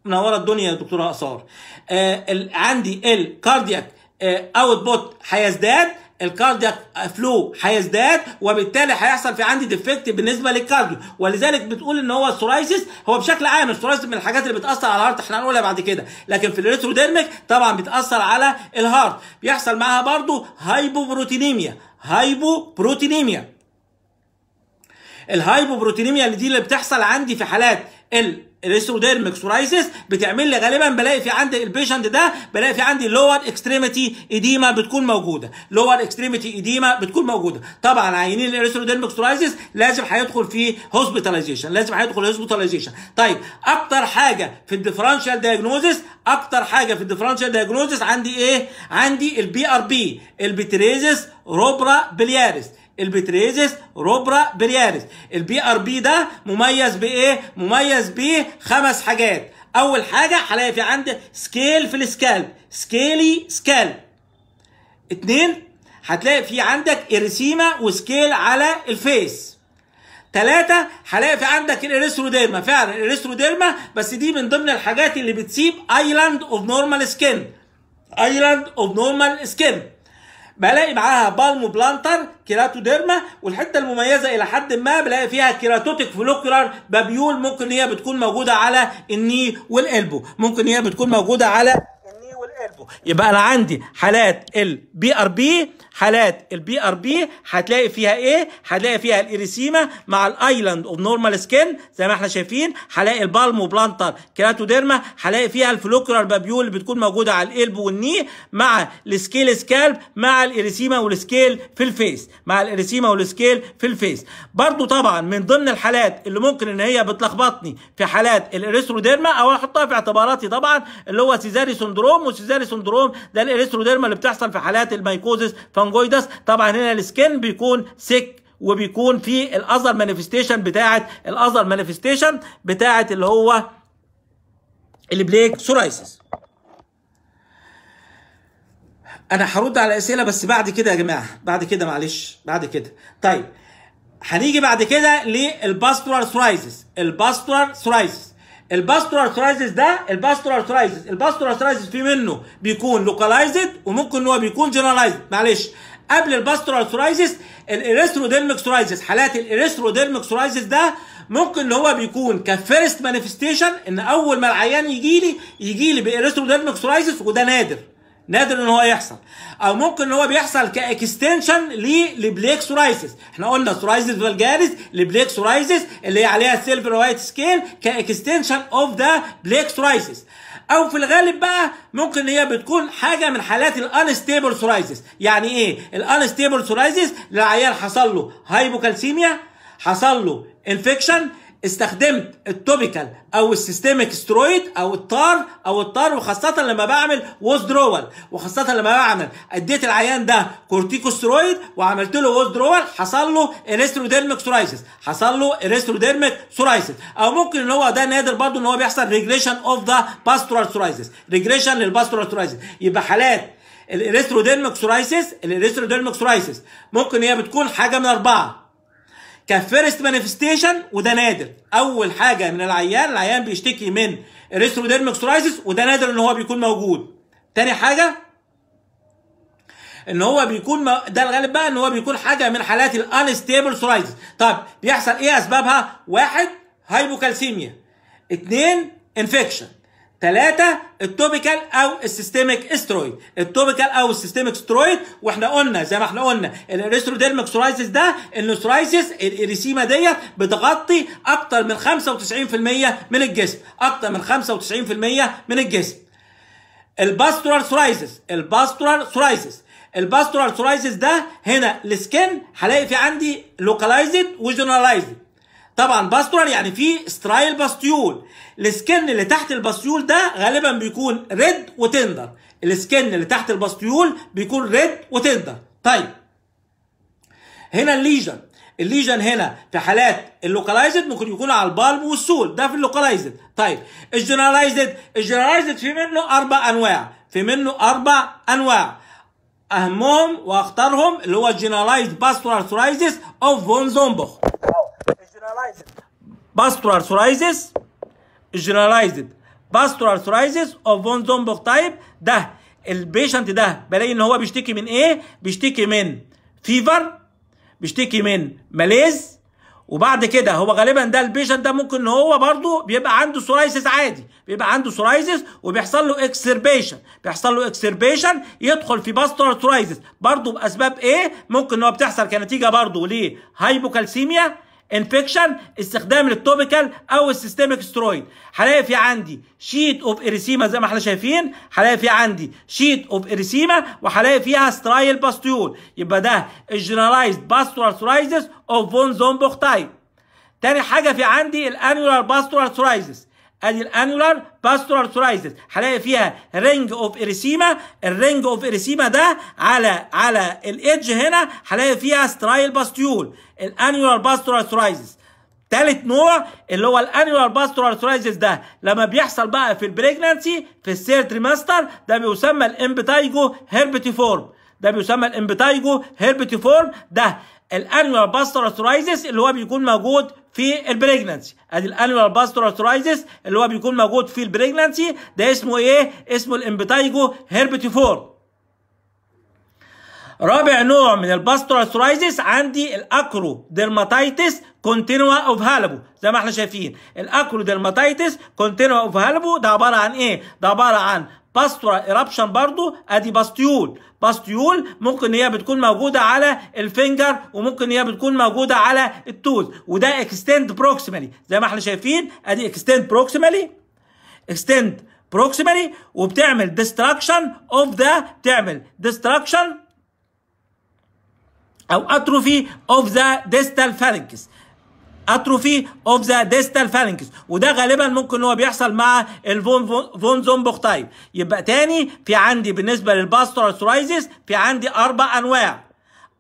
منوره الدنيا يا دكتوره اثار آه عندي الكاردياك آه بوت هيزداد الكاردياك فلو هيزداد وبالتالي هيحصل في عندي ديفكت بالنسبه للكارديو ولذلك بتقول ان هو السورايسيس هو بشكل عام السورايسيس من الحاجات اللي بتاثر على الهارت احنا هنقولها بعد كده لكن في الريتروديرميك طبعا بتاثر على الهارت بيحصل معاها برضو هايبوبروتينيميا هايبوبروتينيميا الهايبوبروتينيميا اللي دي اللي بتحصل عندي في حالات الاستروديرميك سورايسيس بتعمل لي غالبا بلاقي في عندي البيشنت ده بلاقي في عندي لور اكستريميتي ايديما بتكون موجوده لور اكستريميتي ايديما بتكون موجوده طبعا عينين الاستروديرميك سورايسيس لازم هيدخل في هوسبيتاليزيشن لازم هيدخل هوسبيتاليزيشن طيب اكتر حاجه في الديفرنشال دايجنوزيس اكتر حاجه في الديفرنشال دايجنوزيس عندي ايه عندي البي ار بي البتريزس روبرا بلياريس البتريزس روبرا برياريس البي ار بي ده مميز بايه مميز بخمس حاجات اول حاجه هلاقي في عندي سكيل في السكالب سكيلي سكالب اتنين هتلاقي في عندك اريسيما وسكيل على الفيس ثلاثة هلاقي في عندك الاريثروديرما فعلا الاريثروديرما بس دي من ضمن الحاجات اللي بتسيب ايلاند اوف نورمال سكين ايلاند اوف نورمال سكين بلاقي معاها بالمو بلانتر كيراتوديرما والحته المميزه الى حد ما بلاقي فيها كيراتوتيك فلوكرار بابيول ممكن هي بتكون موجوده على الني والالبو ممكن هي بتكون موجوده على الني والالبو يبقى انا عندي حالات البي ار بي حالات البي ار بي هتلاقي فيها ايه هتلاقي فيها الاريسيما مع الايلاند اوف نورمال سكين زي ما احنا شايفين هلاقي البالمو بلانتر كراتوديرما هلاقي فيها الفلوكرال بابيول اللي بتكون موجوده على القلب والني مع السكيل سكالب مع الاريسيما والسكيل في الفيس مع الاريسيما والسكيل في الفيس برضو طبعا من ضمن الحالات اللي ممكن ان هي بتلخبطني في حالات الاريستروديرما او احطها في اعتباراتي طبعا اللي هو سيزاري سندروم وسيزاري سندروم ده الاريستروديرما اللي بتحصل في حالات الميكوزس الفانجويدس طبعا هنا السكن بيكون سك وبيكون في الاذر مانيفستيشن بتاعه الاذر مانيفستيشن بتاعه اللي هو البليك سورايسس انا هرد على اسئله بس بعد كده يا جماعه بعد كده معلش بعد كده طيب هنيجي بعد كده للباستورال سورايسس الباستورال سورايسس الباسترو ارثرايزس ده الباسترو ارثرايزس الباسترو ارثرايزس في منه بيكون لوكالايزد وممكن ان هو بيكون جنرالايزد معلش قبل الباستور ارثرايزس الاريثروديرميك سورايزس حالات الاريثروديرميك سورايزس ده ممكن ان هو بيكون كفيرست مانيفستيشن ان اول ما العيان يجي لي يجي لي باريثروديرميك سورايزس وده نادر نادر ان هو يحصل او ممكن ان هو بيحصل كاكستنشن للبليك سورايسيس احنا قلنا سورايسيس فالجاريس لبليك سورايسيس اللي هي عليها سيلفر وايت سكيل كاكستنشن اوف ذا بليك سورايسيس او في الغالب بقى ممكن هي بتكون حاجه من حالات الانستيبل سورايسيس يعني ايه الانستيبل سورايسيس العيال حصل له هايبوكالسيميا حصل له انفكشن استخدمت التوبيكال او السيستميك سترويد او الطار او الطار وخاصه لما بعمل وذرول وخاصه لما بعمل اديت العيان ده كورتيكوسترويد وعملت له وذرول حصل له اريستروديرميك سورايسيس حصل له اريستروديرميك سورايسيس او ممكن ان هو ده نادر برضه ان هو بيحصل ريجريشن اوف ذا باستورال سورايسيس ريجريشن للباستورال سورايسيس يبقى حالات الاريستروديرميك سورايسيس الاريستروديرميك سورايسيس ممكن هي بتكون حاجه من اربعه كفيرست مانيفستيشن وده نادر اول حاجه من العيان العيان بيشتكي من ريستروديرميك سورايزس وده نادر ان هو بيكون موجود تاني حاجه ان هو بيكون م... ده الغالب بقى ان هو بيكون حاجه من حالات الانستيبل سورايزس طب بيحصل ايه اسبابها واحد هايبوكالسيميا اثنين انفكشن ثلاثة التوبيكال أو السيستميك استرويد التوبيكال أو السيستميك استرويد وإحنا قلنا زي ما إحنا قلنا الاريستروديرميك سورايسيس ده إن السورايسيس الإريسيما ديت بتغطي أكتر من 95% من الجسم أكتر من 95% من الجسم الباسترال سورايسيس الباسترال سورايسيس الباسترال سورايسيس ده هنا السكن هلاقي في عندي لوكاليزد وجنرالايزد طبعا باسترال يعني في سترايل باستيول السكن اللي تحت الباستيول ده غالبا بيكون ريد وتندر السكن اللي تحت الباستيول بيكون ريد وتندر طيب هنا الليجن الليجن هنا في حالات اللوكاليزد ممكن يكون على البالم والسول ده في اللوكاليزد طيب الجنرالايزد الجنرالايزد في منه اربع انواع في منه اربع انواع اهمهم واخطرهم اللي هو الجنرالايزد باسترال سورايزيس اوف فون زومبوخ Pastular psoriasis generalized باستورال سورايزيس of فون Zomburg تايب ده البيشنت ده بلاقي ان هو بيشتكي من ايه؟ بيشتكي من فيفر بيشتكي من ماليز وبعد كده هو غالبا ده البيشنت ده ممكن ان هو برضه بيبقى عنده سورايزيس عادي بيبقى عنده سورايزيس وبيحصل له اكسربيشن بيحصل له اكسربيشن يدخل في باسترال سورايزيس برضه باسباب ايه؟ ممكن ان هو بتحصل كنتيجه برضه ليه؟ هايبوكالسيميا انفكشن استخدام للتوبيكال او السيستميك سترويد هلاقي في عندي شيت اوف اريسيما زي ما احنا شايفين هلاقي في عندي شيت اوف اريسيما وهلاقي فيها سترايل باستيول يبقى ده الجنرالايزد باستورال سورايزس اوف فون زومبوخ تايب تاني حاجه في عندي الانيولار باستورال سورايزس ادي الانولار باسترال سورايزز هلاقي فيها رينج اوف اريسيما الرينج اوف اريسيما ده على على الايدج هنا هلاقي فيها سترايل باستيول الانولار باسترال سورايزز تالت نوع اللي هو الانيولار باسترال سورايزز ده لما بيحصل بقى في البريجنانسي في الثيرد تريمستر ده بيسمى الامبتايجو هيربتيفورم ده بيسمى الامبتايجو هيربتيفورم ده الانوال باستر ارثرايزس اللي هو بيكون موجود في البريجنانسي ادي الانوال باستر ارثرايزس اللي هو بيكون موجود في البريجنانسي ده اسمه ايه اسمه الامبتايجو هيربتيفور رابع نوع من الباستر ارثرايزس عندي الاكرو ديرماتايتس كونتينوا اوف هالبو زي ما احنا شايفين الاكرو ديرماتايتس كونتينوا اوف هالبو ده عباره عن ايه ده عباره عن باسترا ايربشن برضو ادي باستيول باستيول ممكن هي بتكون موجوده على الفينجر وممكن هي بتكون موجوده على التوز وده اكستند بروكسيمالي زي ما احنا شايفين ادي اكستند بروكسيمالي اكستند بروكسيمالي وبتعمل ديستراكشن اوف ذا بتعمل ديستراكشن او اتروفي اوف ذا ديستال فالنكس اتروفي اوف ذا ديستال فالنكس وده غالبا ممكن هو بيحصل مع الفون فون زومبوخ تايب يبقى تاني في عندي بالنسبه للباستورال سورايزيس في عندي اربع انواع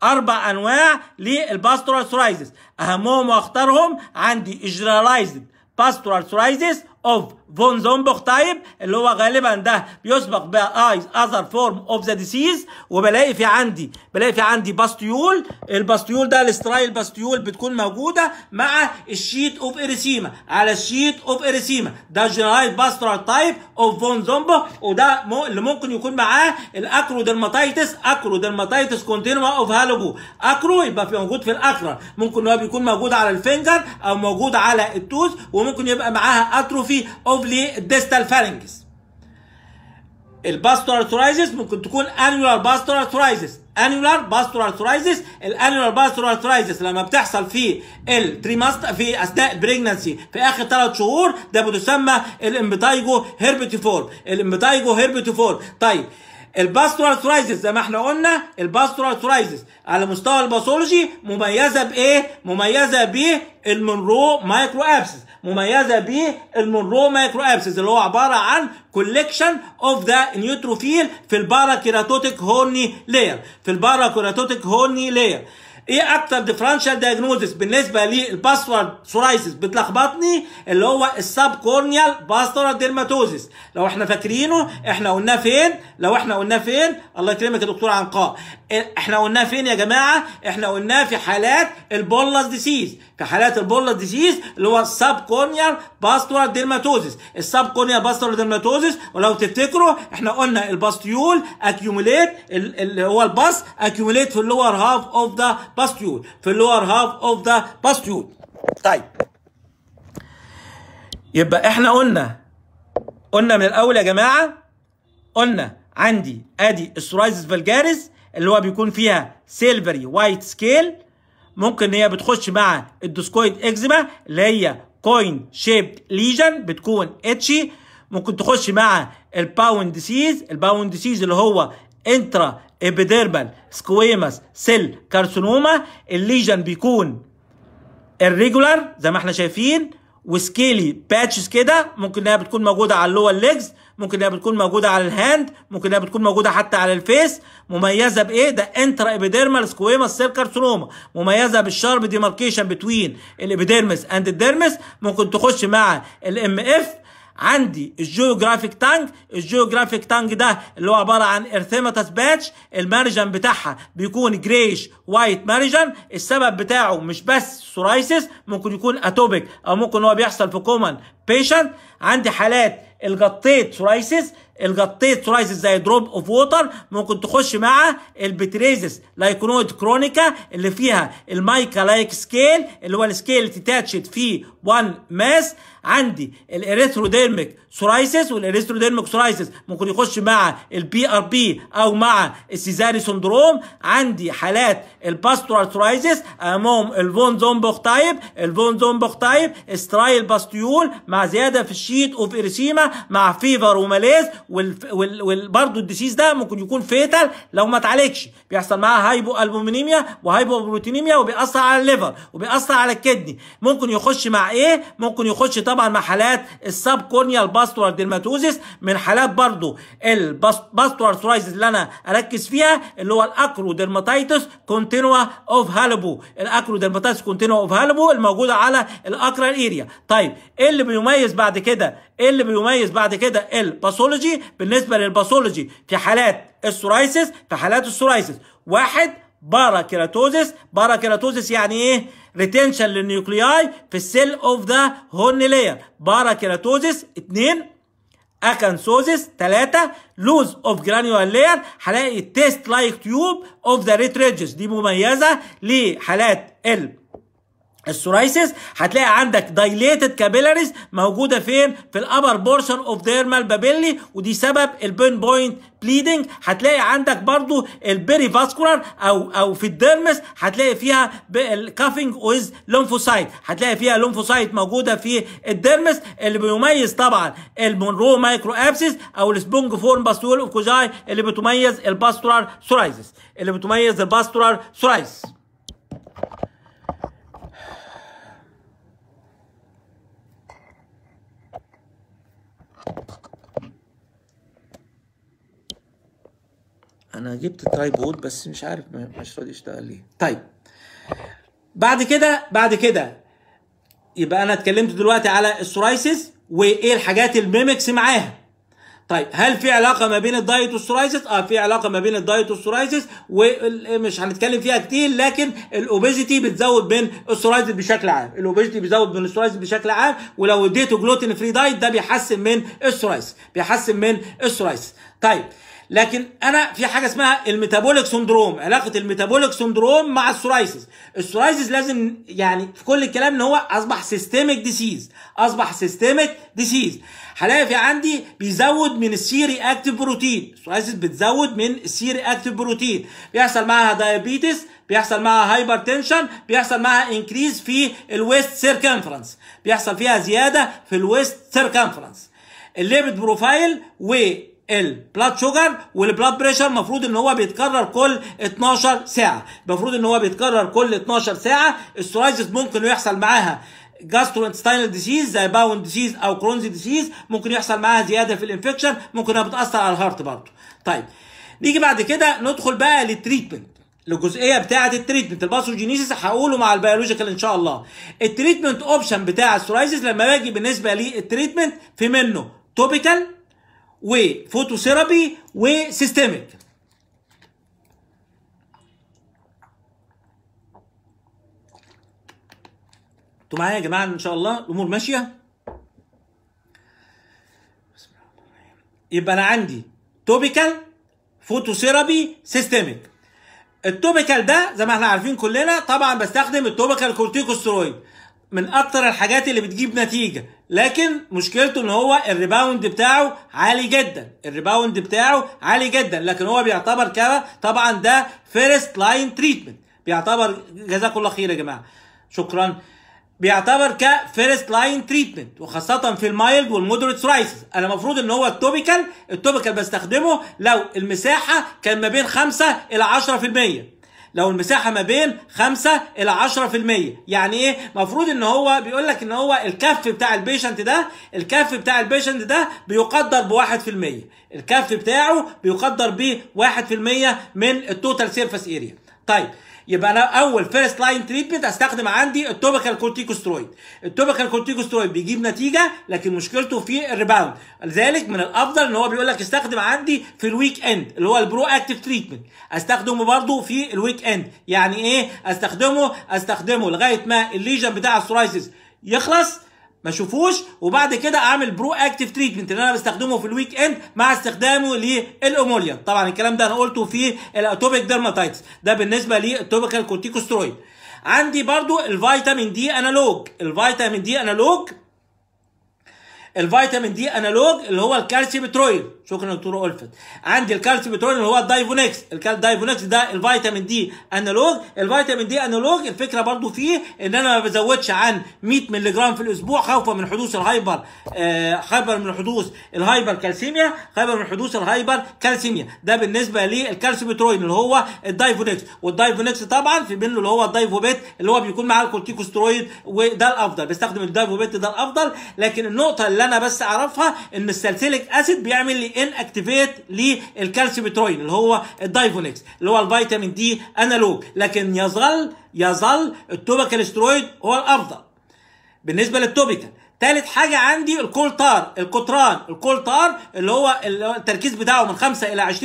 اربع انواع للباستورال سورايزيس اهمهم واخطرهم عندي اجرالايزد باستورال سورايزيس اوف فون زومبوخ تايب اللي هو غالبا ده بيسبق بايز اذر فورم اوف ذا ديسيز وبلاقي في عندي بلاقي في عندي باستيول الباستيول ده الاسترايل باستيول بتكون موجوده مع الشيت اوف اريسيما على الشيت اوف اريسيما ده جنرايت باسترال تايب اوف فون زومبوخ وده اللي ممكن يكون معاه الاكرو اكرو درماتيتس كونتينوا اوف هالوجو اكرو يبقى في موجود في الاخره ممكن هو بيكون موجود على الفنجر او موجود على التوز وممكن يبقى معاها اتروفي اوف للديستال فارنجز الباستور ارثرايزس ممكن تكون انيولار باستور ارثرايزس انيولار باستور ارثرايزس الانيولار باستور ارثرايزس لما بتحصل في التريماست في اثناء البريجنسي في اخر ثلاث شهور ده بتسمى الامبتايجو هيربتيفورم الامبتايجو هيربتيفورم طيب الباستور ارثرايزس زي ما احنا قلنا الباستور ارثرايزس على مستوى الباثولوجي مميزه بايه؟ مميزه بالمنرو مايكرو ابسس مميزه بالمونرو مايكرو اللي هو عباره عن كوليكشن اوف ذا نيوتروفيل في الباراكيراتوتيك هورني لاير في الباراكيراتوتيك هورني لاير ايه اكتر ديفرنشال دياجنوزس بالنسبه للباسورد سورايسيس بتلخبطني اللي هو السب كورنيال باستورال ديرماتوزيس لو احنا فاكرينه احنا قلناه فين لو احنا قلناه فين الله يكرمك يا دكتور عنقاء احنا قلناه فين يا جماعه احنا قلناه في حالات البولس ديسيز في حالات البولس ديسيز اللي هو الساب كونيال باستورال ديرماتوزيس الساب كونيال باستورال ديرماتوزيس ولو تفتكروا احنا قلنا الباستيول اكيوميليت اللي هو الباس اكيوميليت في اللور هاف اوف ذا باستيول في اللور هاف اوف ذا باستيول طيب يبقى احنا قلنا قلنا من الاول يا جماعه قلنا عندي ادي السورايزس فالجاريز اللي هو بيكون فيها سيلفري وايت سكيل ممكن هي بتخش مع الدوسكويد اكزيما اللي هي كوين شيب ليجن بتكون اتشي ممكن تخش مع الباوند ديسيز الباوند ديسيز اللي هو انترا ابيديربال سكويمس سيل كارسونوما الليجن بيكون الريجولار زي ما احنا شايفين وسكيلي باتشز كده ممكن انها بتكون موجوده على اللور ليجز ممكن انها بتكون موجوده على الهاند ممكن انها بتكون موجوده حتى على الفيس مميزه بايه ده انترا ابيديرمال سكويمس سيل كارسينوما مميزه بالشارب ديماركيشن بتوين الابيديرمس اند الديرمس ممكن تخش مع الام اف عندي الجيوغرافيك تانج الجيوغرافيك تانج ده اللي هو عباره عن ارثيماتس باتش المارجن بتاعها بيكون جريش وايت مارجن السبب بتاعه مش بس سورايسس ممكن يكون اتوبيك او ممكن هو بيحصل في كومن بيشنت عندي حالات الغطيت سورايسيس الغطيت سورايسيس زي دروب اوف ووتر ممكن تخش مع البتريزس لايكونويد كرونيكا اللي فيها المايكا لايك سكيل اللي هو السكيل اللي تتاتشت فيه 1 ماس عندي الاريثروديرميك سورايسس والاريثروديرميك سورايسس ممكن يخش مع البي ار بي او مع السيزاري سندروم عندي حالات الباستورال سورايسس امام الفون زومبوخ تايب الفون زومبوخ تايب استرايل باستيول مع زياده في الشيت اوف اريسيما مع فيفر وماليز وبرضه الديسيز ده ممكن يكون فيتال لو ما اتعالجش بيحصل معاه هايبو البومينيميا وهايبو بروتينيميا وبيأثر على الليفر وبيأثر على الكدني ممكن يخش مع ايه ممكن يخش طبعا طبعا مع حالات السب كورنيال باستورال ديرماتوزيس من حالات برضو الباستورال سورايزز اللي انا اركز فيها اللي هو الاكرو ديرماتيتس كونتينوا اوف هالبو الاكرو ديرماتيتس كونتينوا اوف هالبو الموجوده على الاكرال اريا طيب ايه اللي بيميز بعد كده ايه اللي بيميز بعد كده الباثولوجي بالنسبه للباثولوجي في حالات السورايسيس في حالات السورايسيس واحد باراكيراتوزيس باراكيراتوزيس يعني ايه ريتينشن للنيوكلياي في السيل اوف ذا هورن لاير باراكيراتوزيس 2 اكانسوزيس 3 لوز اوف جرانيوال لاير هلاقي تيست لايك تيوب اوف ذا ريت دي مميزه لحالات ال السورايسيس هتلاقي عندك دايليتد كابيلاريز موجوده فين في الابر بورشن اوف ديرمال بابيلي ودي سبب البين بوينت بليدنج هتلاقي عندك برضو البيري فاسكولار او او في الديرمس هتلاقي فيها الكافينج ويز لومفوسايت هتلاقي فيها لومفوسايت موجوده في الديرمس اللي بيميز طبعا المونرو مايكرو ابسيس او السبونج فورم باستول اوف كوجاي اللي بتميز الباستولار سورايسيس اللي بتميز الباستولار سورايسيس انا جبت ترايبود بس مش عارف مش راضي يشتغل ليه طيب بعد كده بعد كده يبقى انا اتكلمت دلوقتي على السورايسز وايه الحاجات الميمكس معاها طيب هل في علاقه ما بين الدايت والسورايسز اه في علاقه ما بين الدايت والسورايسز ومش هنتكلم فيها كتير لكن الاوبيزيتي بتزود من السورايسز بشكل عام الاوبيزيتي بيزود من السورايسز بشكل عام ولو اديته جلوتين فري دايت ده بيحسن من السورايسز بيحسن من السورايسز طيب لكن انا في حاجه اسمها الميتابوليك سندروم علاقه الميتابوليك سندروم مع السورايسيس السورايسيس لازم يعني في كل الكلام ان هو اصبح سيستميك ديسيز اصبح سيستميك ديسيز هلاقي في عندي بيزود من السي رياكتيف بروتين السورايسيس بتزود من السي رياكتيف بروتين بيحصل معاها دايابيتس بيحصل معاها هايبر تنشن بيحصل معاها انكريز في الويست سيركمفرنس بيحصل فيها زياده في الويست سيركمفرنس الليبيد بروفايل و البلاد شوجر والبلاد بريشر المفروض ان هو بيتكرر كل 12 ساعه المفروض ان هو بيتكرر كل 12 ساعه السورايزز ممكن يحصل معاها جاسترو انتستاينال ديزيز زي باون ديزيز او كرونز ديزيز ممكن يحصل معاها زياده في الانفكشن ممكن بتاثر على الهارت برضه طيب نيجي بعد كده ندخل بقى للتريتمنت الجزئيه بتاعه التريتمنت الباثوجينيسيس هقوله مع البيولوجيكال ان شاء الله التريتمنت اوبشن بتاع السورايزز لما باجي بالنسبه للتريتمنت في منه توبيكال وفوتوثيرابي وسيستميك انتوا معايا يا جماعه ان شاء الله الامور ماشيه يبقى انا عندي توبيكال فوتوثيرابي سيستميك التوبيكال ده زي ما احنا عارفين كلنا طبعا بستخدم التوبيكال كورتيكوسترويد من اكتر الحاجات اللي بتجيب نتيجه لكن مشكلته ان هو الريباوند بتاعه عالي جدا الريباوند بتاعه عالي جدا لكن هو بيعتبر كده طبعا ده فيرست لاين تريتمنت بيعتبر جزاكم الله خير يا جماعه شكرا بيعتبر كفيرست لاين تريتمنت وخاصه في المايلد والمودريت سرايسز انا المفروض ان هو التوبيكال التوبيكال بستخدمه لو المساحه كان ما بين 5 الى 10% لو المساحه ما بين 5 الى 10% يعني ايه مفروض ان هو بيقول لك ان هو الكف بتاع البيشنت ده الكف بتاع البيشنت ده بيقدر ب 1% الكف بتاعه بيقدر ب 1% من التوتال سيرفيس اريا طيب يبقى انا اول فيرست لاين تريتمنت استخدم عندي التوبيكال كورتيكوسترويد التوبيكال كورتيكوسترويد بيجيب نتيجه لكن مشكلته في الريباوند لذلك من الافضل ان هو بيقول لك استخدم عندي في الويك اند اللي هو البرو اكتيف تريتمنت استخدمه برضه في الويك اند يعني ايه استخدمه استخدمه لغايه ما الليجن بتاع السورايسيس يخلص ما اشوفوش وبعد كده اعمل برو اكتيف تريتمنت اللي انا بستخدمه في الويك اند مع استخدامه للاموليا طبعا الكلام ده انا قلته في الاتوبيك ديرماتايتس ده بالنسبه للتوبيكال كورتيكوسترويد عندي برضو الفيتامين دي انالوج الفيتامين دي انالوج الفيتامين دي انالوج اللي هو الكالسيوم بترويد شكرا دكتور ألفت عندي الكالسيبيتورين اللي هو الدايفونكس الدايفونكس ده الفيتامين دي انالوج الفيتامين دي انالوج الفكره برضو فيه ان انا ما بزودش عن 100 مللي جرام في الاسبوع خوفا من حدوث الهايبر آه خبر من حدوث الهايبر كالسيميا خبر من حدوث الهايبر كالسيميا ده بالنسبه للكالسيبيتورين اللي هو الدايفونكس والدايفونكس طبعا في منه اللي هو الدايفوبيت اللي هو بيكون معاه الكورتيكوسترويد وده الافضل بيستخدم الدايفوبيت ده الافضل لكن النقطه اللي انا بس اعرفها ان السلسلك اسيد بيعمل لي اكتيفيت للكالسيبتروين اللي هو الدايفونكس اللي هو الفيتامين دي انالوج لكن يظل يظل التوبيكال سترويد هو الافضل بالنسبه للتوبيكال ثالث حاجه عندي الكولتار القطران الكولتار اللي هو التركيز بتاعه من 5 الى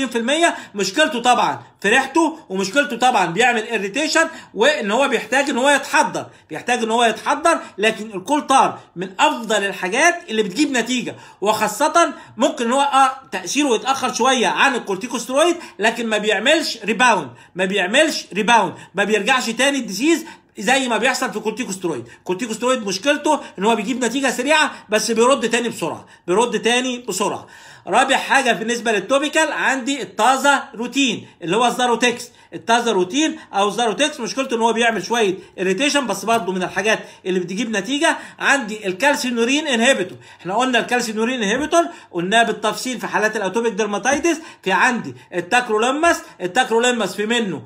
20% مشكلته طبعا في ريحته ومشكلته طبعا بيعمل اريتيشن وان هو بيحتاج ان هو يتحضر بيحتاج ان هو يتحضر لكن الكولتار من افضل الحاجات اللي بتجيب نتيجه وخاصه ممكن ان هو اه تاثيره يتاخر شويه عن الكورتيكوسترويد لكن ما بيعملش ريباوند ما بيعملش ريباوند ما بيرجعش تاني الديزيز زي ما بيحصل في كورتيكوسترويد كورتيكوسترويد مشكلته ان هو بيجيب نتيجه سريعه بس بيرد تاني بسرعه بيرد تاني بسرعه رابع حاجه بالنسبه للتوبيكال عندي التازا روتين اللي هو الزاروتكس التازا روتين او الزاروتكس مشكلته ان هو بيعمل شويه اريتيشن بس برضه من الحاجات اللي بتجيب نتيجه عندي الكالسينورين انهبيتور احنا قلنا الكالسينورين انهبيتور قلناه بالتفصيل في حالات الاتوبيك ديرماتايتس في عندي التاكرولمس التاكرولمس في منه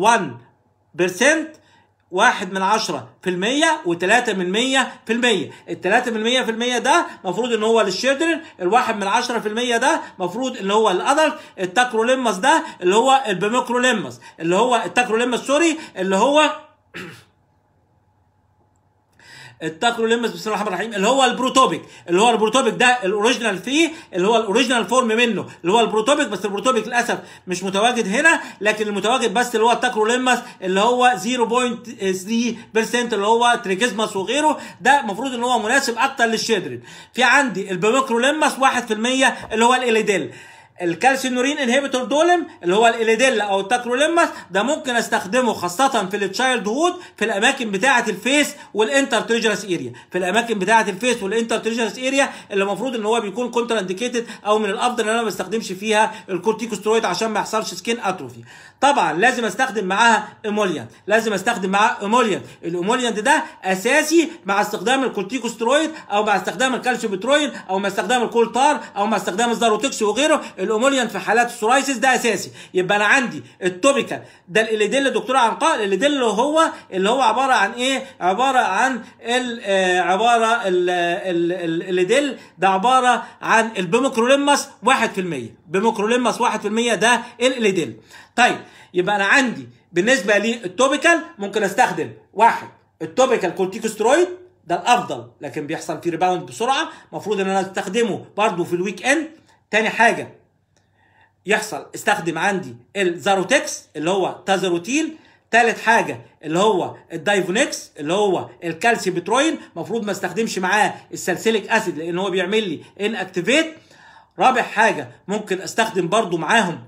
0.1 واحد من عشرة في المية وتلاتة من مية في المية التلاتة من مية في المية ده مفروض ان هو للشيلدرن الواحد من عشرة في المية ده مفروض ان هو للأدلت التاكروليمس ده اللي هو البيميكروليمس اللي هو التاكروليمس سوري اللي هو التاكروليمس بسم الله الرحمن الرحيم اللي هو البروتوبيك اللي هو البروتوبيك ده الاوريجينال فيه اللي هو الاوريجينال فورم منه اللي هو البروتوبيك بس البروتوبيك للاسف مش متواجد هنا لكن المتواجد بس اللي هو التاكروليمس اللي هو 0.3% اللي هو تريكزماس وغيره ده المفروض ان هو مناسب اكتر للشيدرين في عندي البيميكروليمس 1% اللي هو الاليديل الكالسينورين انهبيتور دولم اللي هو الاليديلا او التاكروليمس ده ممكن استخدمه خاصه في التشايلد وود في الاماكن بتاعه الفيس والانتر اريا في الاماكن بتاعه الفيس والانتر اريا اللي المفروض ان هو بيكون كونتر انديكيتد او من الافضل ان انا ما استخدمش فيها الكورتيكوسترويد عشان ما يحصلش سكين اتروفي طبعا لازم استخدم معاها ايموليانت لازم استخدم معاها ايموليانت الايموليانت ده اساسي مع استخدام الكورتيكوسترويد او مع استخدام بترويد او مع استخدام الكولتار او مع استخدام الزاروتكس وغيره الاموليان في حالات السورايسيس ده اساسي يبقى انا عندي التوبيكال ده الاليديل دكتور عنقاء اللي هو اللي هو عباره عن ايه عباره عن ال آه، عباره دل ده عباره عن البيموكروليمس 1% بيموكروليمس 1% ده دل طيب يبقى انا عندي بالنسبه للتوبيكال ممكن استخدم واحد التوبيكال كورتيكوسترويد ده الافضل لكن بيحصل فيه ريباوند بسرعه المفروض ان انا استخدمه برضه في الويك اند تاني حاجه يحصل استخدم عندي الزاروتكس اللي هو تازروتيل تالت حاجه اللي هو الدايفونكس اللي هو الكالسي بتروين مفروض ما استخدمش معاه السلسليك اسيد لان هو بيعمل لي ان اكتيفيت رابع حاجه ممكن استخدم برضو معاهم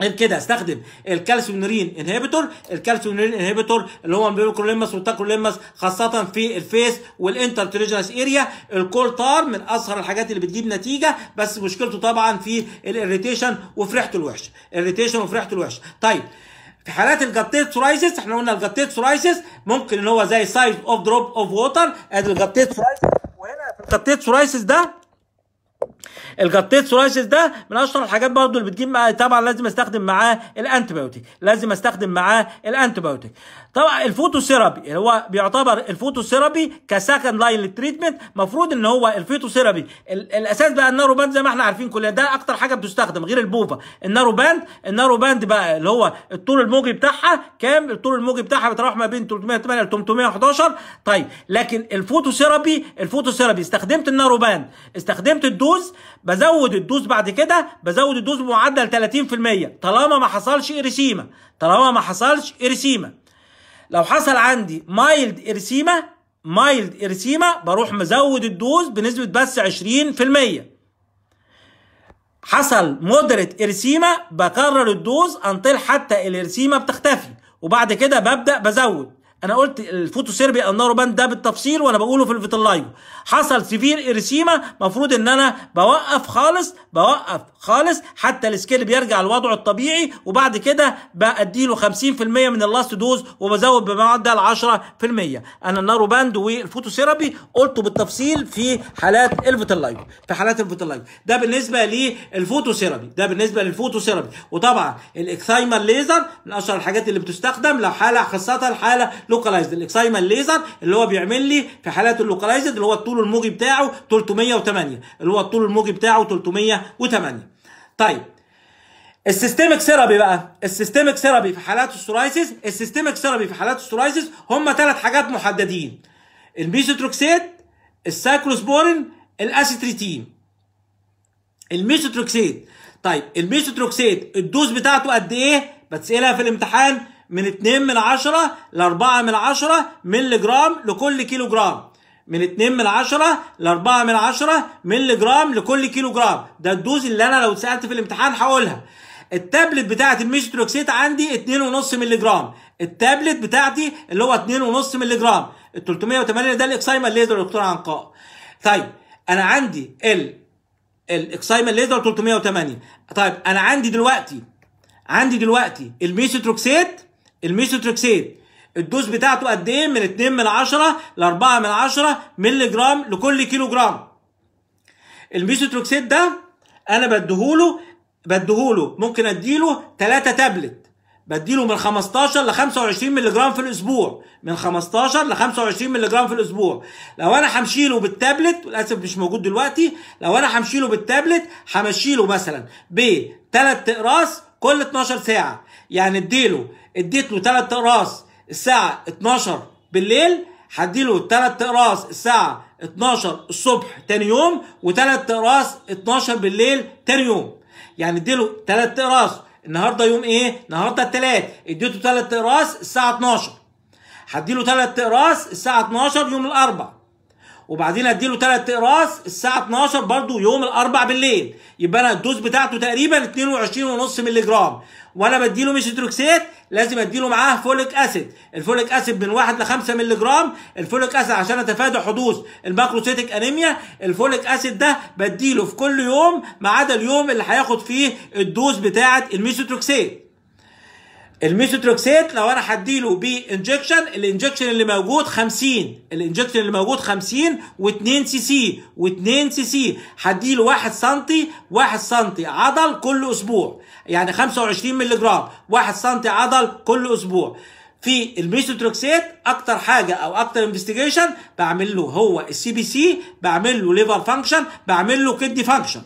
غير كده استخدم الكالسيونرين انهبيتور الكالسيونرين انهبيتور اللي هو البيبيكروليمس والتاكروليمس خاصه في الفيس والانترتريجنس اريا الكولتار من اصغر الحاجات اللي بتجيب نتيجه بس مشكلته طبعا في الاريتيشن وفرحته الوحشه الاريتيشن وفرحته الوحشه طيب في حالات الجاتيت سورايسس احنا قلنا الجاتيت سورايسس ممكن ان هو زي سايز اوف دروب اوف ووتر ادي الجاتيت سورايسس وهنا في الجاتيت سورايسس ده الجطيت سورايسيس ده من اشهر الحاجات برضو اللي بتجيب معاه طبعا لازم استخدم معاه الانتيبيوتيك لازم استخدم معاه الانتيبيوتيك طبعا الفوتوثيرابي اللي هو بيعتبر الفوتوثيرابي كسكند لاين للتريتمنت المفروض ان هو الفيتوثيرابي الاساس بقى النارو باند زي ما احنا عارفين كلنا ده اكتر حاجه بتستخدم غير البوفا النارو باند النارو باند بقى اللي هو الطول الموجي بتاعها كام الطول الموجي بتاعها بتروح ما بين 308 ل 311 طيب لكن الفوتوثيرابي الفوتوثيرابي استخدمت النارو باند استخدمت الدوز بزود الدوز بعد كده بزود الدوز بمعدل 30% طالما ما حصلش ارسيما طالما ما حصلش ارسيما لو حصل عندي مايلد ارسيما مايلد ارسيما بروح مزود الدوز بنسبه بس 20% حصل مودريت ارسيما بكرر الدوز انطل حتى الارسيما بتختفي وبعد كده ببدا بزود انا قلت الفوتو سيربي او ده بالتفصيل وانا بقوله في الفيتلايجو حصل سيفير اريسيما المفروض ان انا بوقف خالص بوقف خالص حتى السكيل بيرجع لوضعه الطبيعي وبعد كده له 50% من اللاست دوز وبزود بمعدل 10% انا النارو باند والفوتوثيرابي قلته بالتفصيل في حالات الفيتلايف في حالات الفيتلايف ده بالنسبه للفوتوثيرابي ده بالنسبه للفوتوثيرابي وطبعا الاكسايمر ليزر من اشهر الحاجات اللي بتستخدم لو حاله خاصه الحاله لوكالايزد الاكسايمر ليزر اللي هو بيعمل لي في حالات اللوكالايزد اللي هو الطول الموجي بتاعه 308 اللي هو الطول الموجي بتاعه 308 طيب السيستمك ثيرابي بقى السيستمك ثيرابي في حالات السورايسيس السيستمك ثيرابي في حالات السورايسيس هم ثلاث حاجات محددين الميثوتروكسيت السايكلوسبورين الاسيتريتين الميثوتروكسيت طيب الميثوتروكسيت الدوز بتاعته قد ايه بتسالها في الامتحان من 2 من 10 ل 4 من 10 مللي جرام لكل كيلو جرام من 2 من 10 ل 4 من 10 مللي جرام لكل كيلو جرام ده الدوز اللي انا لو اتسالت في الامتحان هقولها التابلت بتاعت الميستروكسيت عندي 2.5 مللي جرام التابلت بتاعتي اللي هو 2.5 مللي جرام ال 308 ده الاكسايما الليزر يا دكتور عنقاء طيب انا عندي ال الاكسايما الليزر 308 طيب انا عندي دلوقتي عندي دلوقتي الميستروكسيت الميستروكسيت الدوز بتاعته قد ايه من 2 من 10 ل 4 من 10 مللي جرام لكل كيلو جرام الميسوتروكسيد ده انا بديهوله بديهوله ممكن اديله 3 تابلت بديله من 15 ل 25 مللي جرام في الاسبوع من 15 ل 25 مللي جرام في الاسبوع لو انا همشيله بالتابلت للاسف مش موجود دلوقتي لو انا همشيله بالتابلت همشيله مثلا ب 3 اقراص كل 12 ساعه يعني اديله اديت له 3 اقراص الساعه 12 بالليل هديله تلات اقراص الساعه 12 الصبح تاني يوم وتلات اقراص 12 بالليل تاني يوم يعني اديله تلات اقراص النهارده يوم ايه النهارده الثلاث اديته تلات اقراص الساعه 12 هديله تلات اقراص الساعه 12 يوم الاربعاء وبعدين اديله ثلاث اقراص الساعه 12 برضو يوم الاربع بالليل يبقى انا الدوز بتاعته تقريبا 22.5 مللي جرام وانا بديله مش لازم اديله معاه فوليك اسيد الفوليك اسيد من 1 ل 5 مللي جرام الفوليك اسيد عشان اتفادى حدوث الماكروسيتيك انيميا الفوليك اسيد ده بديله في كل يوم ما عدا اليوم اللي هياخد فيه الدوز بتاعه الميسوتروكسيت الميثوتروكسيت لو انا هديله انجكشن الانجكشن اللي موجود 50 الانجكشن اللي موجود 50 و2 سي سي و2 سي سي هديله 1 سم 1 سم عضل كل اسبوع يعني 25 مللي جرام 1 سم عضل كل اسبوع في الميثوتروكسيت اكتر حاجه او اكتر انفستيجيشن بعمل له هو السي بي سي بعمل له ليفر فانكشن بعمل له كدني فانكشن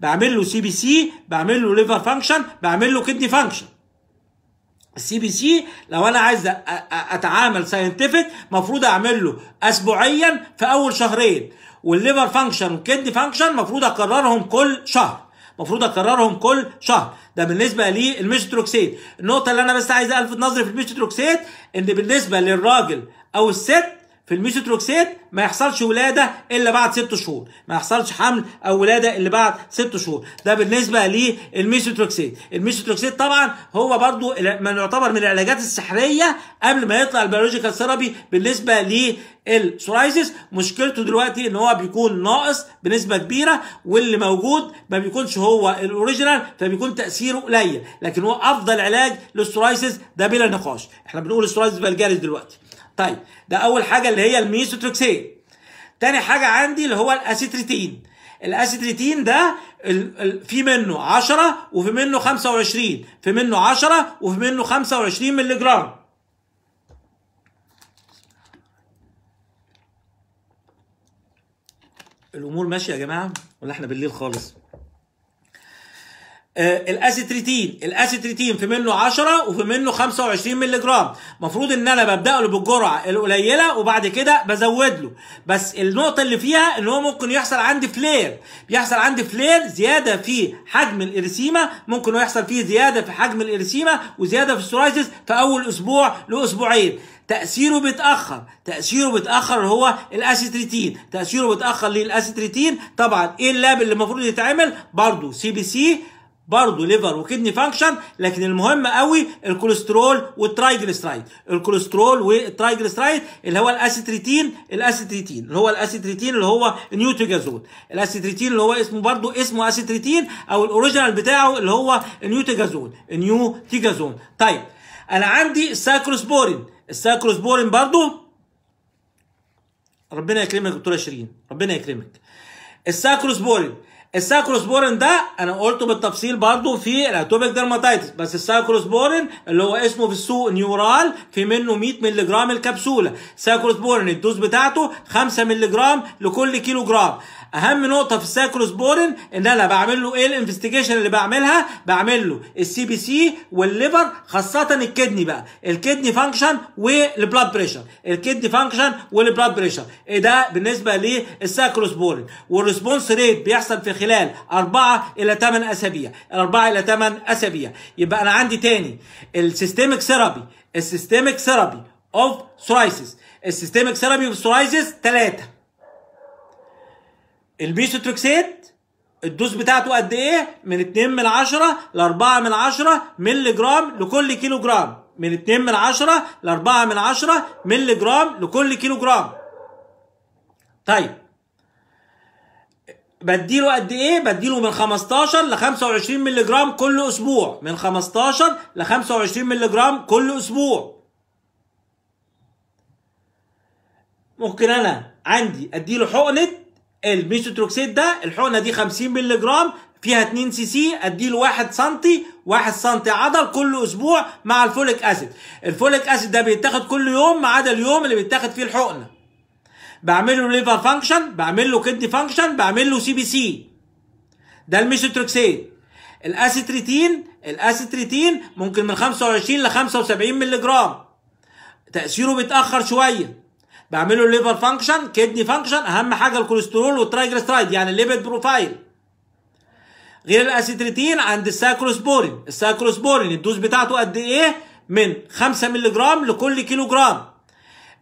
بعمل له سي بي سي بعمل له ليفر فانكشن بعمل له كدني فانكشن السي بي سي لو انا عايز اتعامل ساينتفك مفروض اعمل له اسبوعيا في اول شهرين والليفر فانكشن والكدني فانكشن مفروض اكررهم كل شهر المفروض اكررهم كل شهر ده بالنسبه للميستروكسيد النقطه اللي انا بس عايز الفت نظري في الميستروكسيد ان بالنسبه للراجل او الست في الميسوتروكسيت ما يحصلش ولاده الا بعد ست شهور ما يحصلش حمل او ولاده الا بعد ست شهور ده بالنسبه للميسوتروكسيت، الميسوتروكسيت طبعا هو برضو من يعتبر من العلاجات السحريه قبل ما يطلع البيولوجيكال ثيرابي بالنسبه للسورايزس مشكلته دلوقتي ان هو بيكون ناقص بنسبه كبيره واللي موجود ما بيكونش هو الاوريجينال فبيكون تاثيره قليل لكن هو افضل علاج للسورايسس ده بلا نقاش احنا بنقول السورايسس بالجالس دلوقتي طيب ده اول حاجه اللي هي الميزوتروكسين تاني حاجه عندي اللي هو الاسيتريتين الاسيتريتين ده في منه 10 وفي منه 25 في منه 10 وفي منه 25 مللي جرام الامور ماشيه يا جماعه ولا احنا بالليل خالص آه، الاسيتريتين الاسيتريتين في منه 10 وفي منه 25 مللي جرام المفروض ان انا ببدا له بالجرعه القليله وبعد كده بزود له بس النقطه اللي فيها ان هو ممكن يحصل عندي فلير بيحصل عندي فلير زياده في حجم الاريسيما ممكن يحصل فيه زياده في حجم الاريسيما وزياده في السورايسيس في اول اسبوع لاسبوعين تأثيره بيتأخر تأثيره بيتأخر هو الأسيتريتين تأثيره بيتأخر للأسيتريتين، طبعا إيه اللاب اللي المفروض يتعمل برضه سي بي سي برضه ليفر وكدني فانكشن لكن المهم قوي الكوليسترول والترايجلسترايد الكوليسترول والترايجلسترايد اللي هو الاسيتريتين الاسيتريتين اللي هو الاسيتريتين اللي هو نيوتيجازول الاسيتريتين اللي هو اسمه برضه اسمه اسيتريتين او الاوريجينال بتاعه اللي هو نيوتيجازول نيوتيجازون طيب انا عندي الساكروسبورين الساكروسبورين برضه ربنا يكرمك يا دكتوره شيرين ربنا يكرمك الساكروسبورين الساكروسبورين ده انا قلته بالتفصيل برضه في الاتوبيك ديرماتايتس بس الساكروسبورين اللي هو اسمه في السوق نيورال في منه 100 مللي جرام الكبسوله ساكروسبورين الدوز بتاعته 5 مللي جرام لكل كيلو جرام اهم نقطه في السايكلوسبورين ان انا بعمل له ايه الانفستيجيشن اللي بعملها بعمل له السي بي سي والليفر خاصه الكدني بقى الكدني فانكشن والبلاد بريشر الكدني فانكشن والبلاد بريشر ايه ده بالنسبه للسايكلوسبورين والريسبونس ريت بيحصل في خلال 4 الى 8 اسابيع 4 الى 8 اسابيع يبقى انا عندي تاني السيستميك ثيرابي السيستميك ثيرابي اوف سورايسيس السيستميك ثيرابي اوف سورايسيس 3 البيسوتروكسيت الدوز بتاعته قد ايه؟ من 2 من 10 ل 4 من 10 مللي جرام لكل كيلو جرام من 2 من 10 ل 4 من 10 مللي جرام لكل كيلو جرام طيب بديله قد ايه؟ بديله من 15 ل 25 مللي جرام كل اسبوع، من 15 ل 25 مللي جرام كل اسبوع. ممكن انا عندي اديله حقنه الميثوتروكسيد ده الحقنه دي 50 مللي جرام فيها 2 سي سي اديله 1 سم 1 سم عضل كل اسبوع مع الفوليك اسيد الفوليك اسيد ده بيتاخد كل يوم ما عدا اليوم اللي بيتاخد فيه الحقنه بعمل له ليفر فانكشن بعمل له كدني فانكشن بعمل له سي بي سي ده الميثوتروكسيد الاسيتريتين الاسيتريتين ممكن من 25 ل 75 مللي جرام تاثيره بيتاخر شويه بعمله ليفر فانكشن كدني فانكشن اهم حاجه الكوليسترول والترايجلسترايد يعني الليبيد بروفايل غير الاسيتريتين عند الساكروسبورين الساكروسبورين الدوز بتاعته قد ايه من 5 مللي جرام لكل كيلو جرام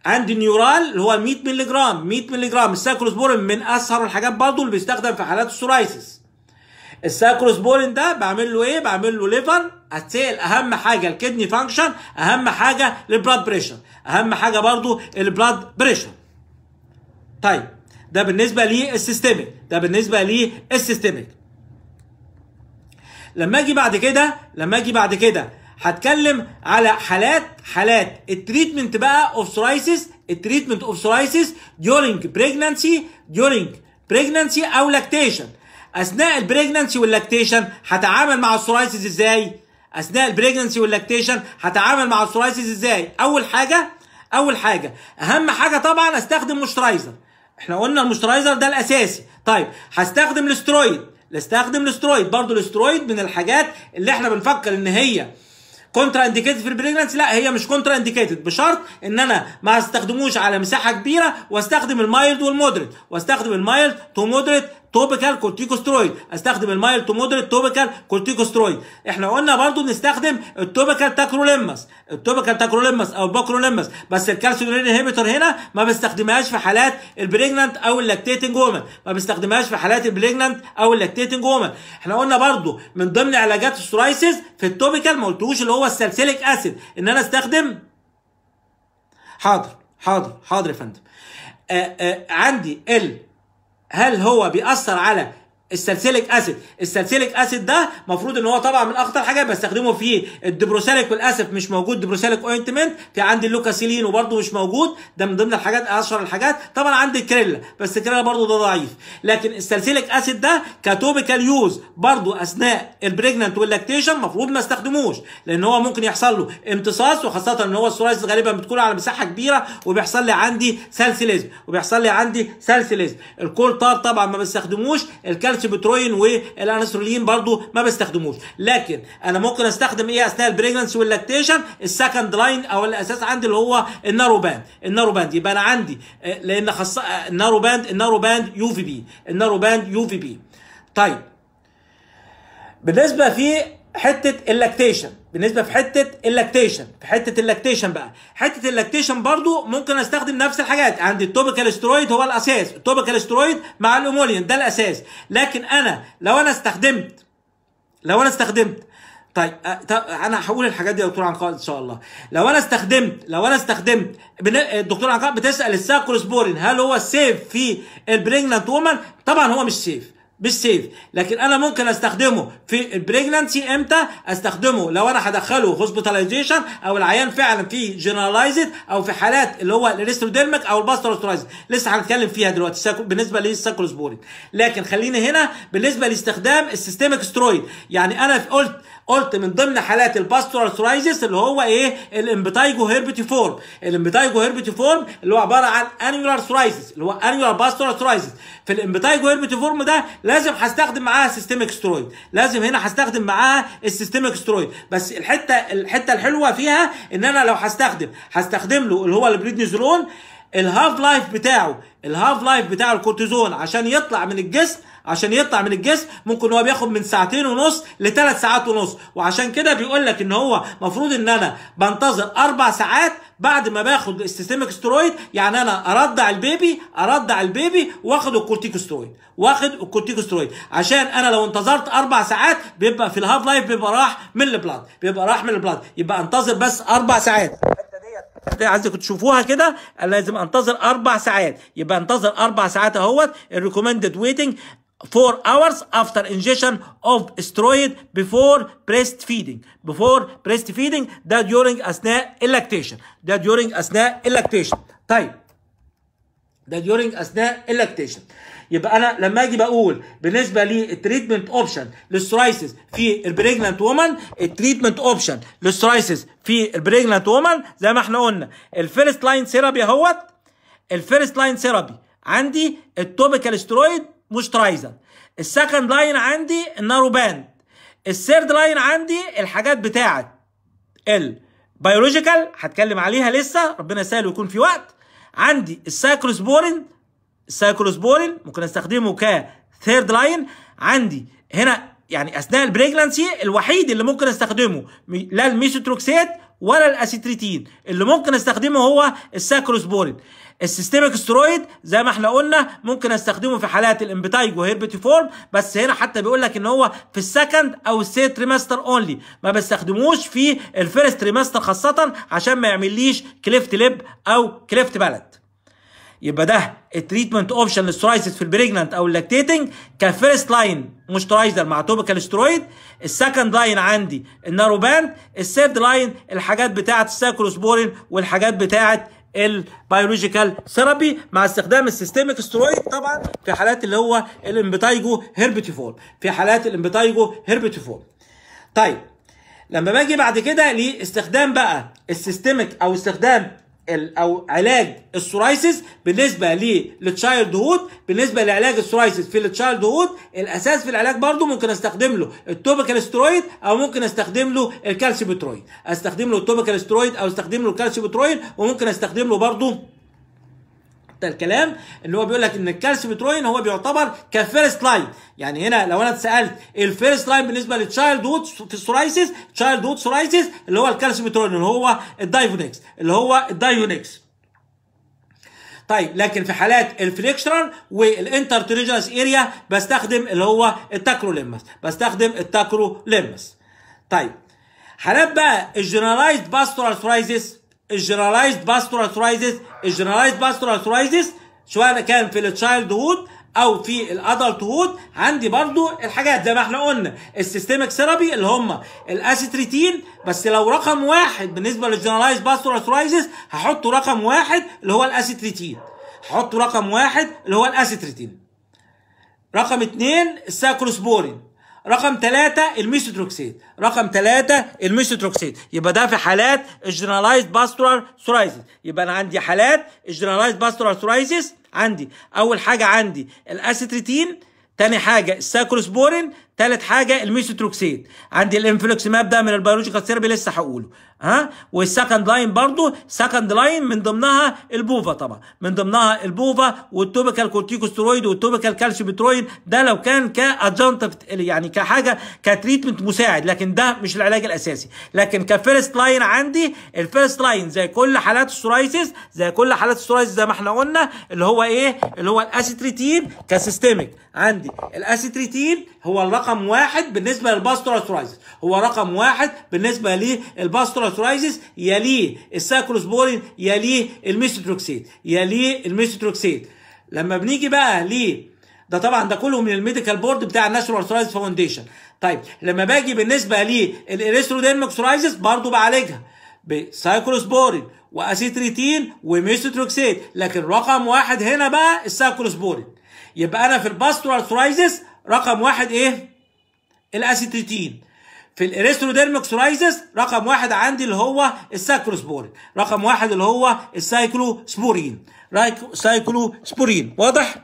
عند نيورال اللي هو 100 مللي جرام 100 مللي جرام الساكروسبورين من اسهر الحاجات برضه اللي بيستخدم في حالات السورايسس الساكروسبورين ده بعمل له ايه بعمل له ليفر اتسال اهم حاجه الكدني فانكشن اهم حاجه البلاد بريشر اهم حاجه برضو البلاد بريشر طيب ده بالنسبه للسيستميك ده بالنسبه للسيستميك لما اجي بعد كده لما اجي بعد كده هتكلم على حالات حالات التريتمنت بقى اوف سورايسيس التريتمنت اوف سورايسيس ديورنج pregnancy ديورنج pregnancy او لاكتيشن اثناء البريجنانسي واللاكتيشن هتعامل مع السورايسيس ازاي؟ اثناء البريجنسي واللاكتيشن هتعامل مع السورايسيز ازاي اول حاجه اول حاجه اهم حاجه طبعا استخدم مشترايزر احنا قلنا المشترايزر ده الاساسي طيب هستخدم الاسترويد استخدم الاسترويد برضو الاسترويد من الحاجات اللي احنا بنفكر ان هي كونترا انديكيتد في البريجنس لا هي مش كونترا انديكيتد بشرط ان انا ما استخدموش على مساحه كبيره واستخدم المايلد والمودريت واستخدم المايلد تو مودريت توبيكال كورتيكوسترويد استخدم المايل تو مودريت توبيكال كورتيكوسترويد احنا قلنا برضو بنستخدم التوبيكال تاكروليمس التوبيكال تاكروليمس او باكروليمس بس الكالسيوم هيبيتور هنا ما بستخدمهاش في حالات البريجننت او اللاكتيتنج وومن ما بستخدمهاش في حالات البريجننت او اللاكتيتنج وومن احنا قلنا برضو من ضمن علاجات السورايسيس في التوبيكال ما قلتوش اللي هو السالسيليك اسيد ان انا استخدم حاضر حاضر حاضر يا فندم آه، آه، عندي ال هل هو بيأثر على السلسلك اسيد السلسلك اسيد ده المفروض ان هو طبعا من اخطر حاجه بستخدمه في الدبروسيليك للاسف مش موجود دبروسيليك اوينتمنت في عندي اللوكاسيلين وبرده مش موجود ده من ضمن الحاجات اشهر الحاجات طبعا عندي الكريلا بس الكريلا برده ده ضعيف لكن السلسلك اسيد ده كتوبيكال يوز برده اثناء البريجننت واللاكتيشن المفروض ما استخدموش لان هو ممكن يحصل له امتصاص وخاصه ان هو السورايز غالبا بتكون على مساحه كبيره وبيحصل لي عندي سلسلز وبيحصل لي عندي سلسلز الكول طار طبعا ما بستخدموش الكال الكالسيبتروين والانسترولين برضو ما بستخدموش لكن انا ممكن استخدم ايه اثناء البريجنس واللاكتيشن السكند لاين او الاساس عندي اللي هو النارو باند النارو باند يبقى انا عندي لان خاصه النارو باند يو في بي النارو باند يو في بي طيب بالنسبه في حته اللاكتيشن بالنسبه في حته اللاكتيشن في حته اللاكتيشن بقى حته اللاكتيشن برضو ممكن استخدم نفس الحاجات عندي التوبيكال سترويد هو الاساس التوبيكال سترويد مع الامولين ده الاساس لكن انا لو انا استخدمت لو انا استخدمت طيب آه، انا هقول الحاجات دي يا دكتور عنقاء ان شاء الله لو انا استخدمت لو انا استخدمت الدكتور آه، عنقاء بتسال الساكروسبورين هل هو سيف في البريجننت وومن طبعا هو مش سيف بالسيف لكن انا ممكن استخدمه في البريجنانسي امتى استخدمه لو انا هدخله هوسبيتاليزيشن او العيان فعلا في جنرالايزد او في حالات اللي هو الاستروديرمك او الباستروسترايز لسه هنتكلم فيها دلوقتي بالنسبه للسيكلوسبورين لكن خلينا هنا بالنسبه لاستخدام السيستميك سترويد يعني انا قلت قلت من ضمن حالات الباستورال سورايزس اللي هو ايه الامبتايجو هيربتي فورم الامبتايجو هيربتي فورم اللي هو عباره عن انيولار سورايزس اللي هو انيولار باستورال سورايزس في الامبتايجو هيربتي فورم ده لازم هستخدم معاها سيستميك سترويد لازم هنا هستخدم معاها السيستميك سترويد بس الحته الحته الحلوه فيها ان انا لو هستخدم هستخدم له اللي هو البريدنيزولون الهاف لايف بتاعه الهاف لايف بتاع الكورتيزون عشان يطلع من الجسم عشان يطلع من الجسم ممكن هو بياخد من ساعتين ونص لثلاث ساعات ونص وعشان كده بيقول لك ان هو المفروض ان انا بنتظر اربع ساعات بعد ما باخد السيستميك سترويد يعني انا ارضع البيبي ارضع البيبي واخد الكورتيكوسترويد واخد الكورتيكوسترويد عشان انا لو انتظرت اربع ساعات بيبقى في الهاف لايف بيبقى راح من البلاد بيبقى راح من البلاد يبقى انتظر بس اربع ساعات دي عايزكم تشوفوها كده لازم انتظر اربع ساعات يبقى انتظر اربع ساعات اهوت الريكومندد ويتنج 4 hours after ingestion of steroid before breastfeeding before breastfeeding ده during اثناء اللاكتيشن ده during اثناء اللاكتيشن طيب ده during اثناء اللاكتيشن يبقى انا لما اجي بقول بالنسبه للتريتمنت اوبشن للسورايسيس في البريجننت وومن التريتمنت اوبشن للسورايسيس في البريجننت وومن زي ما احنا قلنا الفيرست لاين ثيرابي اهوت الفيرست لاين ثيرابي عندي التوبيكال سترويد مش ترايزل السكند لاين عندي النارو باند الثيرد لاين عندي الحاجات بتاعه البيولوجيكال هتكلم عليها لسه ربنا يسهل ويكون في وقت عندي السايكلوسبورين السايكلوسبورين ممكن استخدمه كثيرد لاين عندي هنا يعني اثناء البريجلانسي الوحيد اللي ممكن استخدمه لا الميسوتروكسيت ولا الاسيتريتين اللي ممكن استخدمه هو الساكروسبورين السيستميك سترويد زي ما احنا قلنا ممكن استخدمه في حالات الامبتايج وهيربتيفورم بس هنا حتى بيقول لك ان هو في السكند او الثيرد تريمستر اونلي ما بستخدموش في الفيرست تريمستر خاصه عشان ما يعمليش كليفت ليب او كليفت بالت يبقى ده التريتمنت اوبشن للسورايسيس في البريجننت او اللاكتيتنج كفيرست لاين موسترايزر مع توبيكال سترويد السكند لاين عندي النارو باند الثيرد لاين الحاجات بتاعه السايكلوسبورين والحاجات بتاعه البيولوجيكال ثيرابي مع استخدام السيستميك سترويد طبعا في حالات اللي هو الامبيتايجو هيربتيفول في حالات الامبيتايجو هيربتيفول طيب لما باجي بعد كده لاستخدام بقى السيستميك او استخدام او علاج السورايسيس بالنسبه للتشايلد هود بالنسبه لعلاج السورايسيس في التشايلد هود الاساس في العلاج برضو ممكن استخدم له التوبيكال سترويد او ممكن استخدم له الكالسيبترويد استخدم له التوبيكال سترويد او استخدم له الكالسيبترويد وممكن استخدم له برضو حتى الكلام اللي هو بيقول لك ان الكالسيوتروين هو بيعتبر كفيرست لاين يعني هنا لو انا اتسالت الفيرست لاين بالنسبه للتشايلد وود في السورايسيس تشايلد وود سورايسيس اللي هو الكالسيوتروين اللي هو الدايفونكس اللي هو الدايونكس طيب لكن في حالات الفليكشرال والانترتريجنس اريا بستخدم اللي هو التاكروليمس بستخدم التاكروليمس طيب حالات بقى الجنرالايزد باستورال سورايسيس الجنراليزد باستور ارثرايزس الجنراليزد باستور ارثرايزس سواء كان في التشايلد هود او في الادلت هود عندي برضو الحاجات زي ما احنا قلنا السيستميك ثيرابي اللي هم الاسيتريتين بس لو رقم واحد بالنسبه للجنرالايز باستور ارثرايزس هحطه رقم واحد اللي هو الاسيتريتين هحطه رقم واحد اللي هو الاسيتريتين رقم اثنين الساكروسبورين رقم ثلاثة الميسوتروكسيد رقم ثلاثة الميسوتروكسيد يبقى ده في حالات الجنرالايزد باسترال سورايزيس يبقى أنا عندي حالات الجنرالايزد باسترال سورايزيس عندي أول حاجة عندي الأسيتريتين تاني حاجة الساكروسبورين ثالث حاجه الميسوتروكسيد عندي الانفلوكس ماب ده من البيولوجيكال ثيرابي لسه هقوله ها والسكند لاين برضو سكند لاين من ضمنها البوفا طبعا من ضمنها البوفا والتوبيكال كورتيكوسترويد والتوبيكال كالسيومترويد ده لو كان كادجنت يعني كحاجه كتريتمنت مساعد لكن ده مش العلاج الاساسي لكن كفيرست لاين عندي الفيرست لاين زي كل حالات السورايسيس زي كل حالات السورايسيس زي ما احنا قلنا اللي هو ايه اللي هو الاسيتريتين كسيستميك عندي الاسيتريتين هو الرقم رقم واحد بالنسبه للباستوراتورايزس هو رقم واحد بالنسبه للباستوراتورايزس يليه الساكروسبورين يليه الميستروكسيد يليه الميستروكسيد لما بنيجي بقى ليه ده طبعا ده كله من الميديكال بورد بتاع الناشونال ارثرايز فاونديشن طيب لما باجي بالنسبه للاريثرودينميك سورايزس برضه بعالجها بسايكلوسبورين واسيتريتين وميستروكسيد لكن رقم واحد هنا بقى السايكلوسبورين يبقى انا في الباستر ارثرايزس رقم واحد ايه الاسيتيتين في الاريستروديرميك سورايزس رقم واحد عندي اللي هو الساكروسبورين رقم واحد اللي هو السايكلوسبورين سايكلوسبورين واضح؟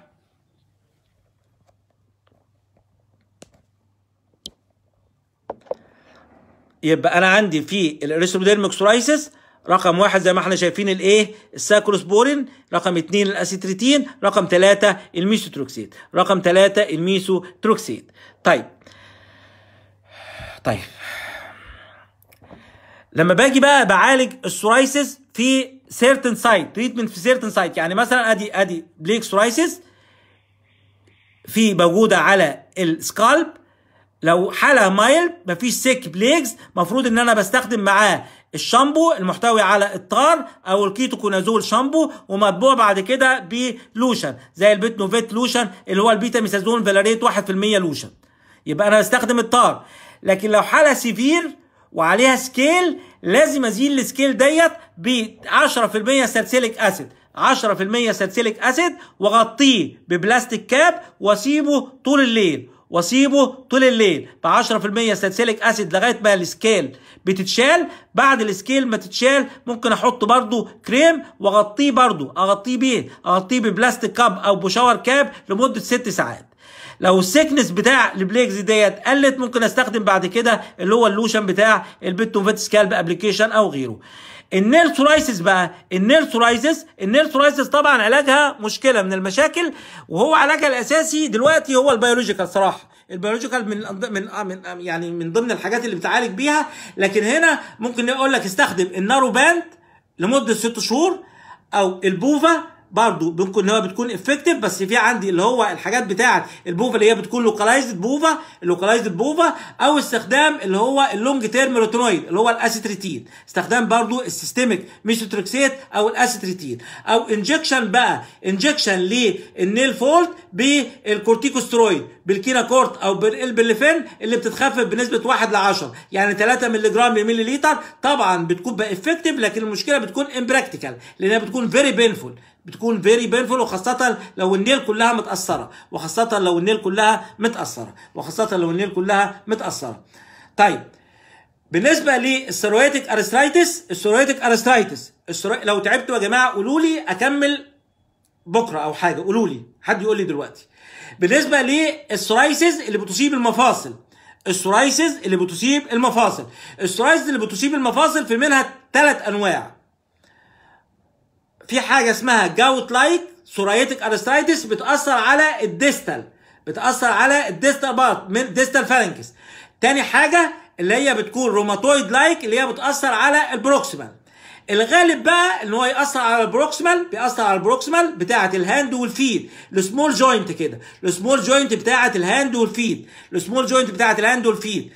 يبقى انا عندي في الاريثروديرميك سورايسيس رقم واحد زي ما احنا شايفين الايه الساكروسبورين رقم اثنين الاسيتريتين رقم ثلاثه الميسوتروكسيد رقم ثلاثه الميسوتروكسيد طيب طيب لما باجي بقى بعالج السورايسز في سيرتن سايت تريتمنت في سيرتن سايت يعني مثلا ادي ادي بليك سورايسز في موجوده على السكالب لو حاله مايل مفيش سيك بليكس مفروض ان انا بستخدم معاه الشامبو المحتوي على الطار او الكيتوكونازول شامبو ومطبوع بعد كده بلوشن زي البيت نوفيت لوشن اللي هو البيتا ميسازون فيلاريت 1% لوشن يبقى انا بستخدم الطار لكن لو حاله سيفير وعليها سكيل لازم ازيل السكيل ديت ب 10% سالسيليك اسيد 10% سالسيليك اسيد واغطيه ببلاستيك كاب واسيبه طول الليل واسيبه طول الليل ب 10% سالسيليك اسيد لغايه ما السكيل بتتشال بعد السكيل ما تتشال ممكن احط برضو كريم واغطيه برضو اغطيه بيه اغطيه ببلاستيك كاب او بشاور كاب لمده 6 ساعات لو السيكنس بتاع البليكز ديت قلت ممكن استخدم بعد كده اللي هو اللوشن بتاع البيتوفيت سكالب ابلكيشن او غيره النيل سورايسيس بقى النيل سورايسيس النيل سورايسيس طبعا علاجها مشكله من المشاكل وهو علاجها الاساسي دلوقتي هو البيولوجيكال صراحه البيولوجيكال من من آه، آه، يعني من ضمن الحاجات اللي بتعالج بيها لكن هنا ممكن اقول لك استخدم النارو باند لمده ست شهور او البوفا برضو بنكون هو بتكون افكتيف بس في عندي اللي هو الحاجات بتاعه البوفا اللي هي بتكون لوكالايزد بوفا لوكالايزد بوفا او استخدام اللي هو اللونج تيرم روتينويد اللي هو الاسيتريتين استخدام برضو السيستميك ميثوتريكسيت او الاسيتريتين او انجكشن بقى انجكشن للنيل فولت بالكورتيكوسترويد بالكيناكورت او بالبليفين اللي بتتخفف بنسبه 1 ل 10 يعني 3 مللي جرام لملي طبعا بتكون بقى افكتيف لكن المشكله بتكون امبراكتيكال لانها بتكون فيري بينفول بتكون فيري بينفول وخاصة لو النيل كلها متأثرة وخاصة لو النيل كلها متأثرة وخاصة لو النيل كلها متأثرة طيب بالنسبة للسيرويتك ارسترايتس السيرويتك ارسترايتس لو تعبتوا يا جماعة قولوا لي أكمل بكرة أو حاجة قولوا لي حد يقول لي دلوقتي بالنسبة للسورايسز اللي بتصيب المفاصل السورايسز اللي بتصيب المفاصل السورايسز اللي بتصيب المفاصل في منها ثلاث أنواع في حاجه اسمها جاوت لايك سوريتك ارسترايتس بتاثر على الديستال بتاثر على الديستال بارت من ديستال فالنكس تاني حاجه اللي هي بتكون روماتويد لايك اللي هي بتاثر على البروكسيمال الغالب بقى ان هو ياثر على البروكسمال بيأثر على البروكسمال بتاعه الهاند والفيد السمول جوينت كده السمول جوينت بتاعه الهاند والفيد السمول جوينت بتاعه الهاند والفيد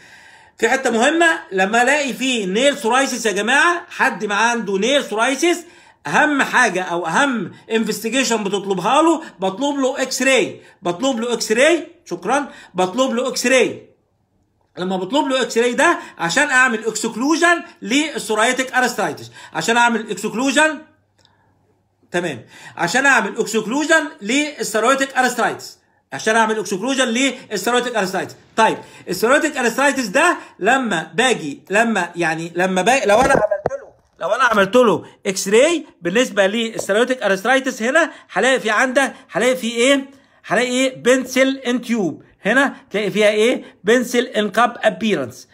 في حته مهمه لما الاقي فيه نيل سورايسيس يا جماعه حد معاه عنده نيل سورايسيس اهم حاجه او اهم انفستيجيشن بتطلبها له بطلب له اكس راي بطلب له اكس راي شكرا بطلب له اكس راي لما بطلب له اكس راي ده عشان اعمل اكسكلوجن للسورايتك ارستايتس عشان اعمل اكسكلوجن تمام عشان اعمل اكسكلوجن للسورايتك ارستايتس عشان اعمل اكسكلوجن للسورايتك ارستايتس طيب السورايتك ارستايتس ده لما باجي لما يعني لما باجي لو انا لو انا عملت له اكس راي بالنسبه للسيرويتك ارثرايتس هنا هلاقي في عندك هلاقي في ايه هلاقي ايه بنسل ان تيوب هنا تلاقي فيها ايه بنسل ان كاب ابيرنس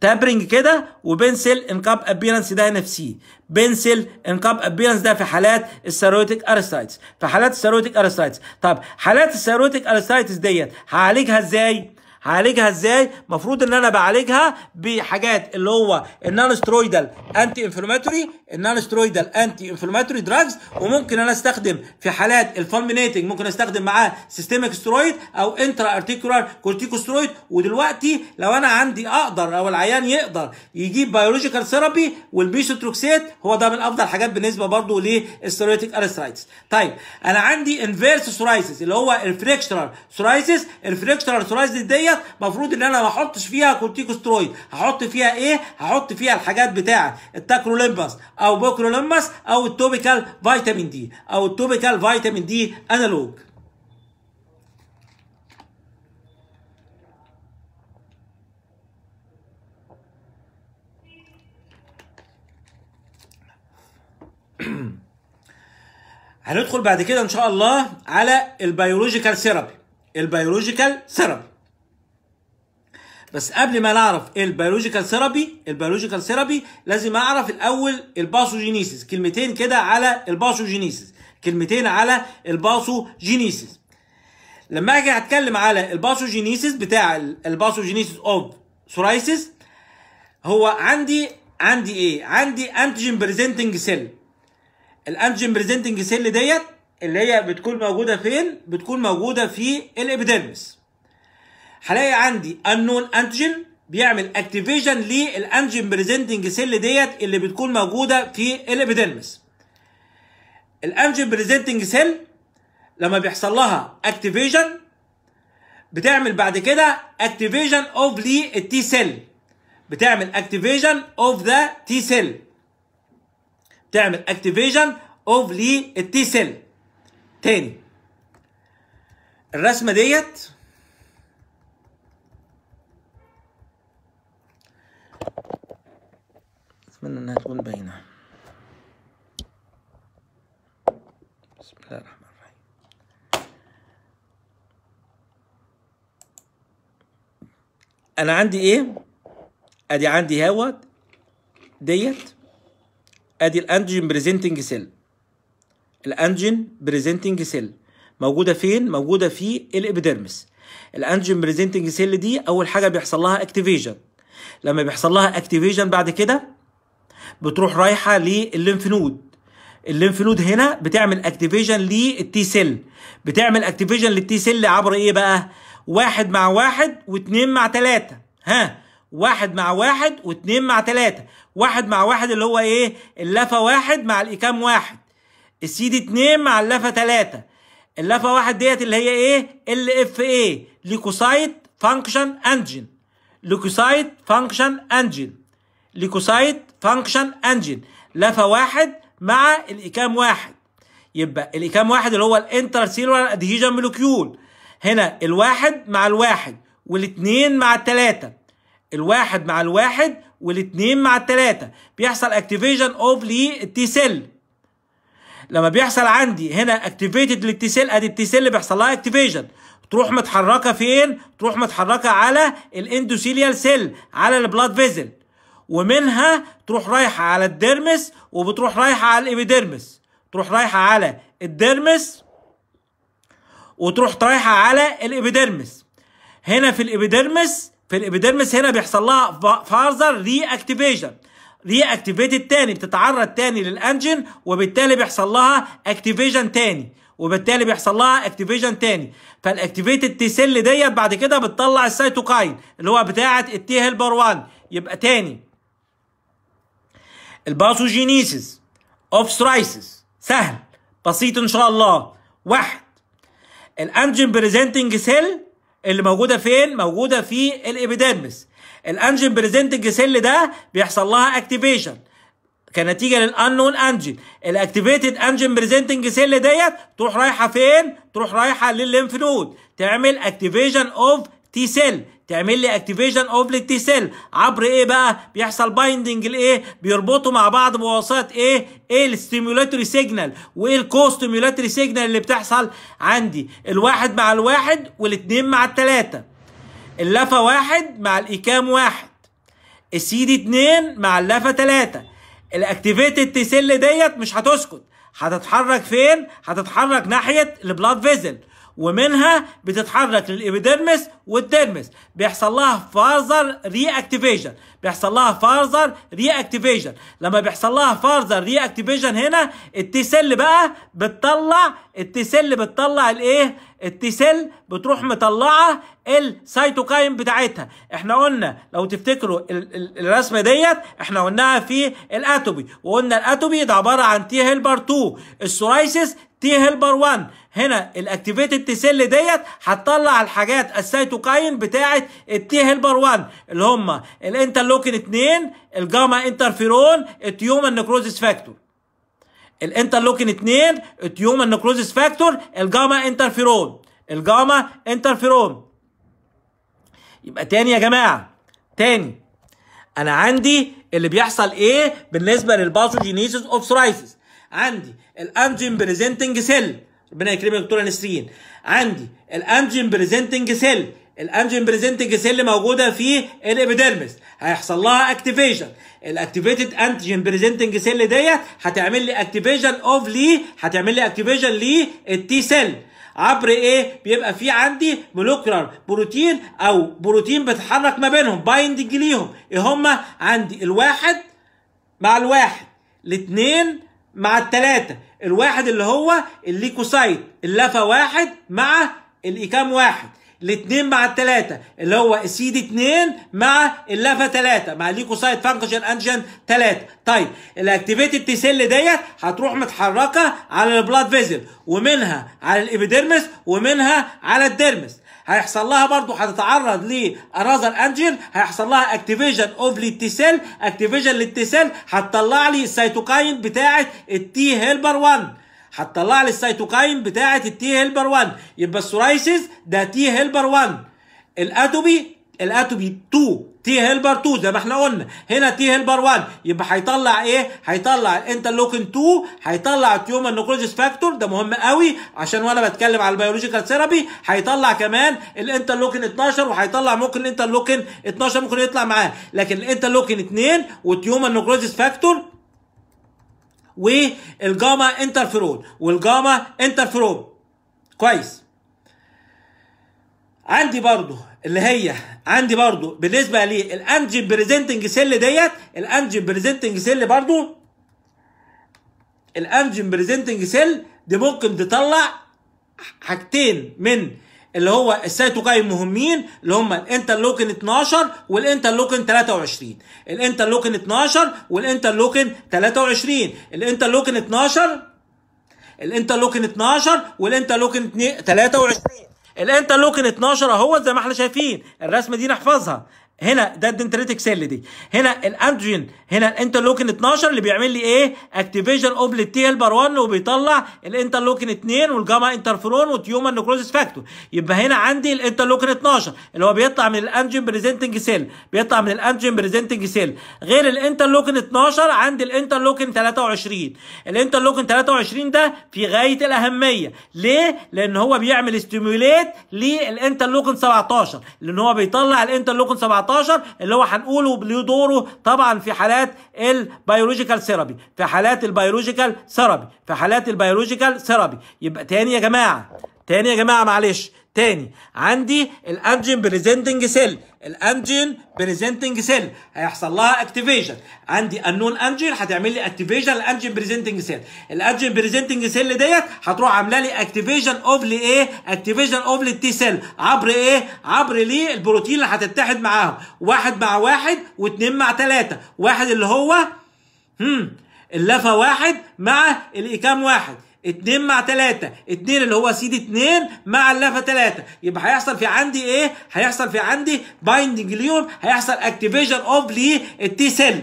تابرنج كده وبنسل ان كاب ابيرنس ده ان اف سي بنسل كاب ابيرنس ده في حالات السيرويتك ارثرايتس في حالات السيرويتك ارثرايتس طب حالات السيرويتك ارثرايتس ديت هعالجها ازاي هعالجها ازاي المفروض ان انا بعالجها بحاجات اللي هو النون سترويدال انتي انفلاماتوري النون سترويدال انتي انفلاماتوري دراجز وممكن انا استخدم في حالات الفالمينيتنج ممكن استخدم معاه سيستميك سترويد او انترا ارتيكولار كورتيكوسترويد ودلوقتي لو انا عندي اقدر او العيان يقدر يجيب بايولوجيكال ثيرابي والبيسوتروكسيت هو ده من افضل حاجات بالنسبه برضه للستيرويتيك ارثرايتس. طيب انا عندي انفيرس سورايسس اللي هو الفريكشنال سورايسس الفريكشنال سورايسس ديت المفروض ان انا ما احطش فيها كورتيكوسترويد هحط فيها ايه هحط فيها الحاجات بتاعه التاكروليمبس او بوكروليمبس او التوبيكال فيتامين دي او التوبيكال فيتامين دي انالوج هندخل بعد كده ان شاء الله على البيولوجيكال ثيرابي البيولوجيكال ثيرابي بس قبل ما نعرف البيولوجيكال ثيرابي البيولوجيكال ثيرابي لازم اعرف الاول الباثوجينيسيس كلمتين كده على الباثوجينيسيس كلمتين على الباثوجينيسيس لما اجي اتكلم على الباثوجينيسيس بتاع الباثوجينيسيس اوف سورايسيس هو عندي عندي ايه عندي انتيجين بريزنتنج سيل الانتيجين بريزنتنج سيل ديت اللي هي بتكون موجوده فين بتكون موجوده في الابيديرمس هلاقي عندي انون انتيجين بيعمل اكتيفيشن للانجين بريزنتنج سيل ديت اللي بتكون موجوده في الابيدرمس الانجين بريزنتنج سيل لما بيحصل لها اكتيفيشن بتعمل بعد كده اكتيفيشن اوف لي التي سيل بتعمل اكتيفيشن اوف ذا تي سيل بتعمل اكتيفيشن اوف لي التي سيل تاني الرسمه ديت أتمنى أنها تكون باينة بسم الله الرحمن الرحيم أنا عندي إيه؟ أدي عندي هوت ديت أدي الأنجين بريزنتنج سيل الأنجين بريزنتنج سيل موجودة فين؟ موجودة في الإبيديرمس الأنجين بريزنتنج سيل دي أول حاجة بيحصل لها اكتيفيشن لما بيحصل لها اكتيفيشن بعد كده بتروح رايحه للليمف نود الليمف نود هنا بتعمل اكتيفيشن للتي سيل بتعمل اكتيفيشن للتي سيل عبر ايه بقى واحد مع واحد واثنين مع ثلاثة ها واحد مع واحد واثنين مع ثلاثة واحد مع واحد اللي هو ايه اللفة واحد مع الايكام واحد السيد اتنين مع اللفة ثلاثة اللفة واحد ديت اللي هي ايه ال اف اي ليكوسايت فانكشن انجن ليكوسايت فانكشن انجن ليكوسايت فانكشن انجن لفه واحد مع الايكام واحد يبقى الايكام واحد اللي هو الانترسيلولار ادهيجن مولكيول هنا الواحد مع الواحد والاثنين مع الثلاثه الواحد مع الواحد والاثنين مع الثلاثه بيحصل اكتيفيشن اوف لي التي سيل لما بيحصل عندي هنا اكتيفيتد للتي سيل ادي التي سيل بيحصل لها اكتيفيشن تروح متحركه فين؟ تروح متحركه على الاندوثيليال سيل على البلاد فيزل ومنها تروح رايحه على الديرمس وبتروح رايحه على الابيديرمس تروح رايحه على الديرمس وتروح رايحه على الابيديرمس هنا في الابيديرمس في الابيديرمس هنا بيحصل لها فارزر ري اكتيفيشن ري اكتيفيتد تاني بتتعرض تاني للانجن وبالتالي بيحصل لها اكتيفيشن تاني وبالتالي بيحصل لها اكتيفيشن تاني فالاكتيفيتد تي سيل ديت بعد كده بتطلع السيتوكاين اللي هو بتاعه التي هيلبر 1 يبقى تاني الباثوجينيسيس اوف سترايسيس سهل بسيط ان شاء الله واحد الانجين بريزنتنج سيل اللي موجوده فين موجوده في الابيدرمس الانجين بريزنتنج سيل ده بيحصل لها اكتيفيشن كنتيجه للانون انجين الاكتيفيتد انجين بريزنتنج سيل ديت تروح رايحه فين تروح رايحه للليمف نود تعمل اكتيفيشن اوف تي سيل تعمل لي اكتيفيشن اوف التي سيل عبر ايه بقى بيحصل بايندنج لايه بيربطوا مع بعض بواسطه ايه ايه الستيمولاتوري سيجنال وايه الكوستيمولاتوري سيجنال اللي بتحصل عندي الواحد مع الواحد والاثنين مع الثلاثه اللفه واحد مع الايكام واحد السي دي اثنين مع اللفه ثلاثه الاكتيفيتد تي سيل ديت مش هتسكت هتتحرك فين هتتحرك ناحيه البلاد فيزل ومنها بتتحرك للإبيديرمس والديرمس بيحصل لها فازر ري اكتيفيشن بيحصل لها فارزر ري اكتيفيشن لما بيحصل لها فارزر ري اكتيفيشن هنا التي سيل بقى بتطلع التي سيل بتطلع الايه التي سيل بتروح مطلعه السيتوكاين بتاعتها احنا قلنا لو تفتكروا الرسمه ديت احنا قلناها في الاتوبي وقلنا الاتوبي ده عباره عن تي هيلبر 2 السورايسيس تي هيلبر 1 هنا الاكتيفيتد تي سيل ديت هتطلع الحاجات السيتوكاين بتاعت التي هيلبر 1 اللي هم الانتر انترلوكين 2 الجاما انترفيرون التيوما نكروزيس فاكتور الانترلوكين 2 التيوما نكروزيس فاكتور الجاما انترفيرون الجاما انترفيرون يبقى تاني يا جماعه تاني انا عندي اللي بيحصل ايه بالنسبه للباثوجينيسيس اوف سورايسيس عندي الانجين بريزنتنج سيل ربنا يكرمك دكتور نسرين عندي الانجين بريزنتنج سيل الانجين بريزنتنج سيل موجوده في الابيديرمس هيحصل لها اكتيفيشن الاكتيفيتد انتيجين بريزنتنج سيل ديت هتعمل لي اكتيفيشن اوف لي هتعمل لي اكتيفيشن للتي سيل عبر ايه بيبقى في عندي مولكيولار بروتين او بروتين بتحرك ما بينهم بايندنج ليهم ايه هما عندي الواحد مع الواحد الاثنين مع الثلاثه الواحد اللي هو الليكوسايت اللفه واحد مع الايكام واحد الاثنين مع الثلاثه اللي هو دي 2 مع اللافا 3 مع ليكوسايد فانكشن انجن 3 طيب الاكتيفيتد تي سيل ديت هتروح متحركه على البلاد فيزل ومنها على الابيديرمس ومنها على الديرمس هيحصل لها برضو هتتعرض لارازر انجن هيحصل لها اكتيفيشن اوف سيل اكتيفيشن سيل هتطلع لي السيتوكاين بتاعه التي هيلبر 1 هتطلع لي السيتوكاين بتاعه التي هيلبر 1 يبقى السورايسيس ده تي هيلبر 1 الاتوبي الاتوبي 2 تي هيلبر 2 زي ما احنا قلنا هنا تي هيلبر 1 يبقى هيطلع ايه هيطلع الانترلوكين 2 هيطلع تيوم النيكروزيس فاكتور ده مهم قوي عشان وانا بتكلم على البيولوجيكال ثيرابي هيطلع كمان الانترلوكين 12 وهيطلع ممكن الانترلوكين 12 ممكن يطلع معاه لكن الانترلوكين 2 وتيوم النيكروزيس فاكتور والجاما انترفيرون والجاما انترفيرون كويس عندي برضو اللي هي عندي برضو بالنسبه للانجين بريزنتنج سيل ديت الانجين بريزنتنج سيل برضو الانجين بريزنتنج سيل دي ممكن تطلع حاجتين من اللي هو السيتوكاين مهمين اللي هم الانترلوكن 12 والانترلوكن 23 الانترلوكن 12 والانترلوكن 23 الانترلوكن 12 الانترلوكن 12 والانترلوكن 23 الانترلوكن 12 اهو زي ما احنا شايفين الرسمه دي نحفظها هنا ده الدنتريتك سيل دي هنا الاندروجين هنا الانترلوكين 12 اللي بيعمل لي ايه اكتيفيشن اوف للتي هيلبر 1 وبيطلع الانترلوكين 2 والجاما انترفيرون والتيومر نيكروزيس فاكتور يبقى هنا عندي الانترلوكين 12 اللي هو بيطلع من الاندروجين بريزنتنج سيل بيطلع من الاندروجين بريزنتنج سيل غير الانترلوكين 12 عندي الانترلوكين 23 الانترلوكين 23 ده في غايه الاهميه ليه لان هو بيعمل ستيموليت للانترلوكين 17 لان هو بيطلع الانترلوكين 17 17 اللي هو هنقوله له دوره طبعا في حالات البيولوجيكال ثيرابي في حالات البيولوجيكال ثيرابي في حالات البيولوجيكال ثيرابي يبقى تاني يا جماعه تاني يا جماعه معلش تاني عندي الانجين بريزنتنج سيل الانجين بريزنتنج سيل هيحصل لها اكتيفيشن عندي النون انجين هتعمل لي اكتيفيشن الانجين بريزنتنج سيل الانجين بريزنتنج سيل ديت هتروح عامله لي اكتيفيشن اوف لايه اكتيفيشن اوف للتي سيل عبر ايه عبر ليه البروتين اللي هتتحد معاهم واحد مع واحد واثنين مع ثلاثه واحد اللي هو هم اللفه واحد مع الايكام واحد 2 مع 3 2 اللي هو دي 2 مع اللفه 3 يبقى هيحصل في عندي ايه هيحصل في عندي بايندنج ليهم هيحصل اكتيفيشن اوف التي سيل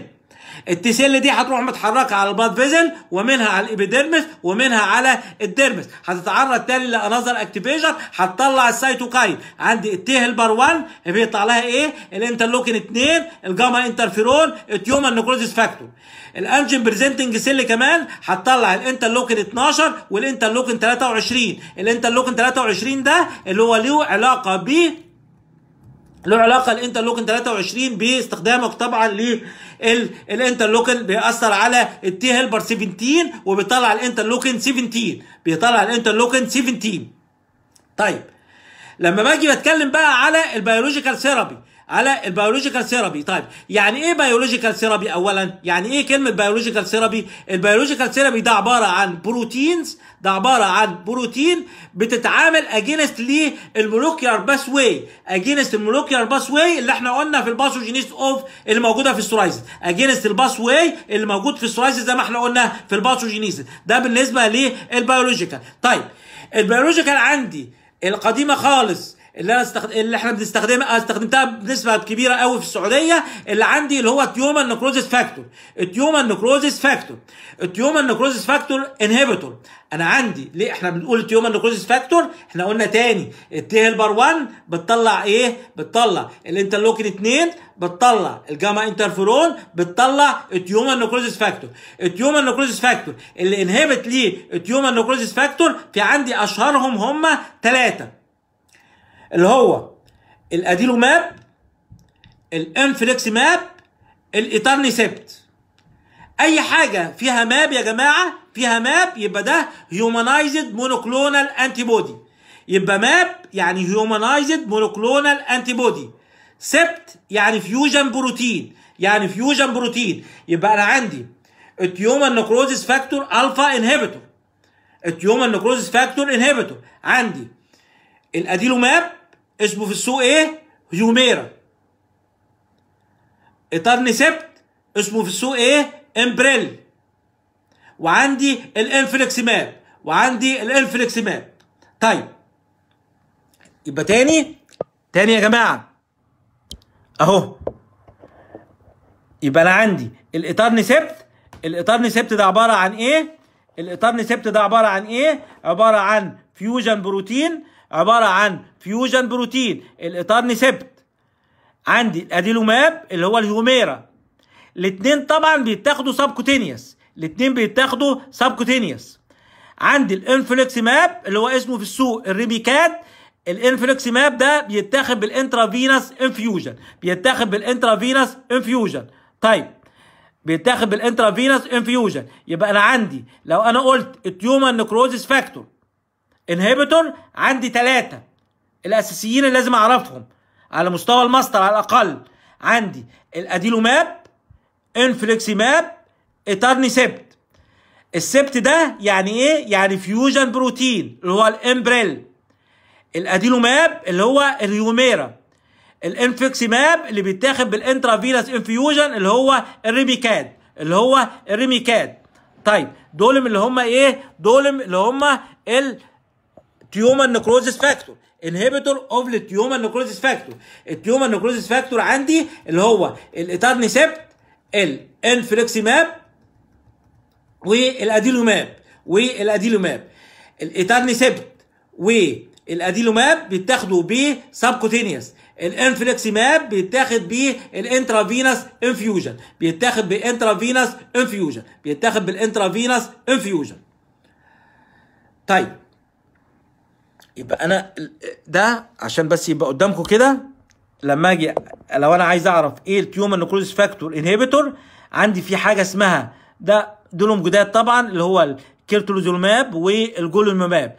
التسيل دي هتروح متحركه على الباد فيزل ومنها على الابيديرمس ومنها على الديرمس هتتعرض تاني لانذر اكتيفيشن هتطلع السيتوكاين عندي التي هيلبر 1 بيطلع لها ايه الانترلوكين 2 الجاما انترفيرون التيوما نيكروزيس فاكتور الانجين بريزنتنج سيل كمان هتطلع الانترلوكين 12 والانترلوكين 23 الانترلوكين 23 ده اللي هو له علاقه ب له علاقه الانترلوكن 23 باستخدامك طبعا للانترلوكن بيأثر على التي هيلبر 17 وبيطلع الانترلوكن 17 بيطلع الانترلوكن 17 طيب لما باجي بتكلم بقى على البيولوجيكال ثيرابي على البيولوجيكال ثيرابي طيب يعني ايه بيولوجيكال ثيرابي اولا يعني ايه كلمه بيولوجيكال ثيرابي البيولوجيكال ثيرابي ده عباره عن بروتينز ده عباره عن بروتين بتتعامل اجينست ليه المولوكيولار باس واي اجينست المولوكيولار باس واي اللي احنا قلنا في الباثوجينيست اوف اللي موجوده في السورايز اجينست الباس واي اللي موجود في السورايز زي ما احنا قلنا في الباثوجينيست ده بالنسبه للبيولوجيكال طيب البيولوجيكال عندي القديمه خالص اللي انا استخد... اللي احنا بنستخدمها استخدمتها بنسبه كبيره قوي في السعوديه اللي عندي اللي هو تيومال نكروزيس فاكتور التيومال نكروزيس فاكتور التيومال نكروزيس فاكتور انهبيتور انا عندي ليه احنا بنقول تيومال نكروزيس فاكتور احنا قلنا تاني التي هيلبر 1 بتطلع ايه بتطلع الانترلوكين 2 بتطلع الجاما انترفيرون بتطلع التيوما نكروزيس فاكتور التيوما نكروزيس فاكتور اللي انهبت ليه التيوما نكروزيس فاكتور في عندي اشهرهم هم ثلاثه اللي هو الاديلو ماب الانفليكس ماب الايترني سبت اي حاجه فيها ماب يا جماعه فيها ماب يبقى ده هيومنايزد مونوكلونال انتي بودي يبقى ماب يعني هيومنايزد مونوكلونال انتي بودي سبت يعني فيوجن بروتين يعني فيوجن بروتين يبقى انا عندي التيومال نكروزيس فاكتور الفا انهبيتور التيومال نكروزيس فاكتور انهبيتور عندي الاديلوماب اسمه في السوق ايه هيوميرا قطرني سبت اسمه في السوق ايه امبريل وعندي الانفلكس ماب وعندي الانفلكس ماب طيب يبقى تاني تاني يا جماعه اهو يبقى انا عندي الايترن سبت الايترن سبت ده عباره عن ايه الايترن سبت ده عباره عن ايه عباره عن فيوجن بروتين عباره عن فيوجن بروتين نسبت عندي الاديلوماب اللي هو الهيوميرا الاثنين طبعا بيتاخدوا سبكوتينيوس الاثنين بيتاخدوا سبكوتينيوس عندي الانفلكس ماب اللي هو اسمه في السوق الريبيكات الانفلكس ماب ده بيتاخد فينوس انفيوجن بيتاخد فينوس انفيوجن طيب بيتاخد فينوس انفيوجن يبقى انا عندي لو انا قلت التيومر نكروزيس فاكتور انهبيتور عندي ثلاثة الأساسيين اللي لازم أعرفهم على مستوى الماستر على الأقل عندي الأديلوماب انفليكسيماب سبت السبت ده يعني إيه؟ يعني فيوجن بروتين اللي هو الإمبريل الأديلوماب اللي هو اليوميرا الانفليكسيماب اللي بيتاخد بالانترافيروس انفيوجن اللي هو الريميكاد اللي هو الريميكاد طيب دولم اللي هم ايه دولم اللي هم ال تيومر نكروزس فاكتور انهبيتور اوف التيومر نكروزس فاكتور التيومر نكروزس فاكتور عندي اللي هو الاتارنيسبت الانفليكسيماب والاديلوماب والاديلوماب الاتارنيسبت والاديلوماب بيتاخدوا بسبكوتينيوس الانفليكسيماب بيتاخد بيه الانترافينس انفيوجن بيتاخد بالانترافينس انفيوجن بيتاخد بالانترافينس انفيوجن طيب يبقى انا ده عشان بس يبقى قدامكم كده لما اجي لو انا عايز اعرف ايه التيومر نكروز فاكتور انهبيتور عندي في حاجه اسمها ده دولهم جداد طبعا اللي هو الكيرتولوزولماب والجولوماب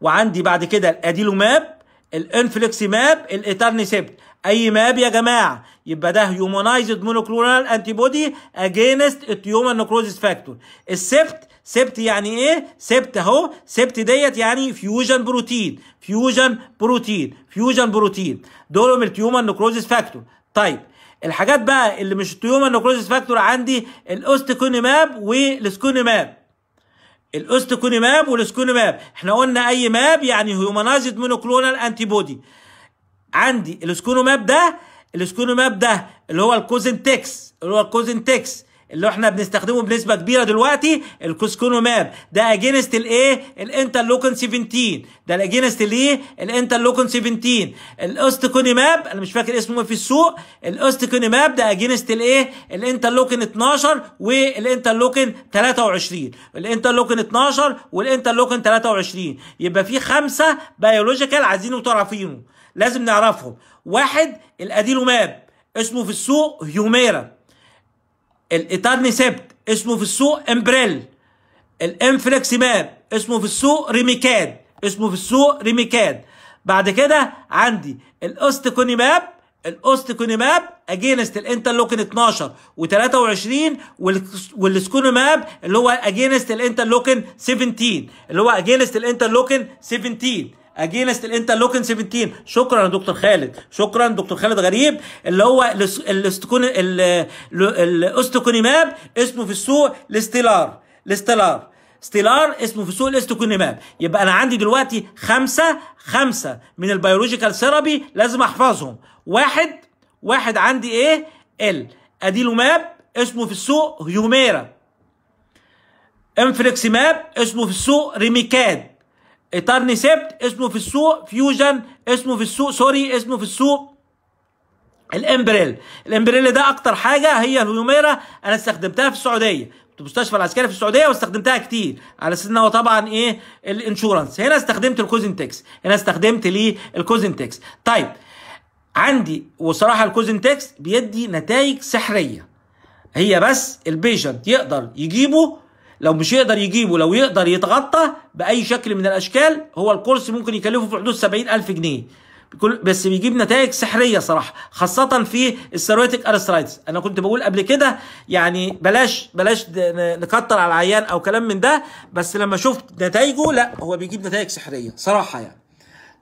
وعندي بعد كده الاديلوماب الانفليكسيماب الاترنيسيبت اي ماب يا جماعه يبقى ده هيومنايزد مونوكلونال انتي بودي اجينست التيومر نكروزيس فاكتور السبت سبت يعني ايه سبت اهو سبت ديت يعني فيوجن بروتين فيوجن بروتين فيوجن بروتين دولهم التيومر نكروزيس فاكتور طيب الحاجات بقى اللي مش التيومر نكروزيس فاكتور عندي الاوستكونيماب والسكونيماب الاوستكونيماب والسكونيماب احنا قلنا اي ماب يعني هيومنايزد مونوكلونال انتي بودي عندي الاسكونوماب ده الاسكونوماب ده اللي هو الكوزنتكس اللي هو الكوزنتكس اللي احنا بنستخدمه بنسبه كبيره دلوقتي الكوسكونوماب ده اجينست الايه الانترلوكن 17 ده الاجينست الايه الانترلوكن 17 الاوستكونيماب انا مش فاكر اسمه إيه في السوق الاوستكونيماب ده اجينست الايه الانترلوكن 12 والانترلوكن 23 الانترلوكن 12 والانترلوكن 23 يبقى في خمسه بيولوجيكال عايزينه تعرفينه لازم نعرفهم واحد الاديلوماب اسمه في السوق هيوميرا سبت اسمه في السوق امبريل ماب اسمه في السوق ريميكاد اسمه في السوق ريميكاد بعد كده عندي الاوستيكونيماب ماب اجينست الانترلوكين 12 و23 ماب اللي هو اجينست الانترلوكين 17 اللي هو اجينست الانترلوكين 17 اجينست الانترلوكن 17 شكرا يا دكتور خالد شكرا دكتور خالد غريب اللي هو الاستكون الاستكونيماب اسمه في السوق الاستيلار الاستيلار ستيلار اسمه في سوق الاستكونيماب يبقى انا عندي دلوقتي خمسة خمسة من البيولوجيكال ثيرابي لازم احفظهم واحد واحد عندي ايه ال اديلوماب اسمه في السوق هيوميرا انفلكسيماب اسمه في السوق ريميكاد سبت اسمه في السوق فيوجن اسمه في السوق سوري اسمه في السوق الامبريل الامبريل ده اكتر حاجه هي الهيوميرا انا استخدمتها في السعوديه في المستشفى العسكري في السعوديه واستخدمتها كتير على اساس ان هو طبعا ايه الانشورنس هنا استخدمت الكوزنتكس هنا استخدمت ليه الكوزنتكس طيب عندي وصراحه الكوزنتكس بيدي نتائج سحريه هي بس البيشنت يقدر يجيبه لو مش يقدر يجيبه لو يقدر يتغطى باي شكل من الاشكال هو الكورس ممكن يكلفه في حدود 70000 جنيه بس بيجيب نتائج سحريه صراحه خاصه في السيرويتك ارسترايتس انا كنت بقول قبل كده يعني بلاش بلاش نكتر على العيان او كلام من ده بس لما شفت نتائجه لا هو بيجيب نتائج سحريه صراحه يعني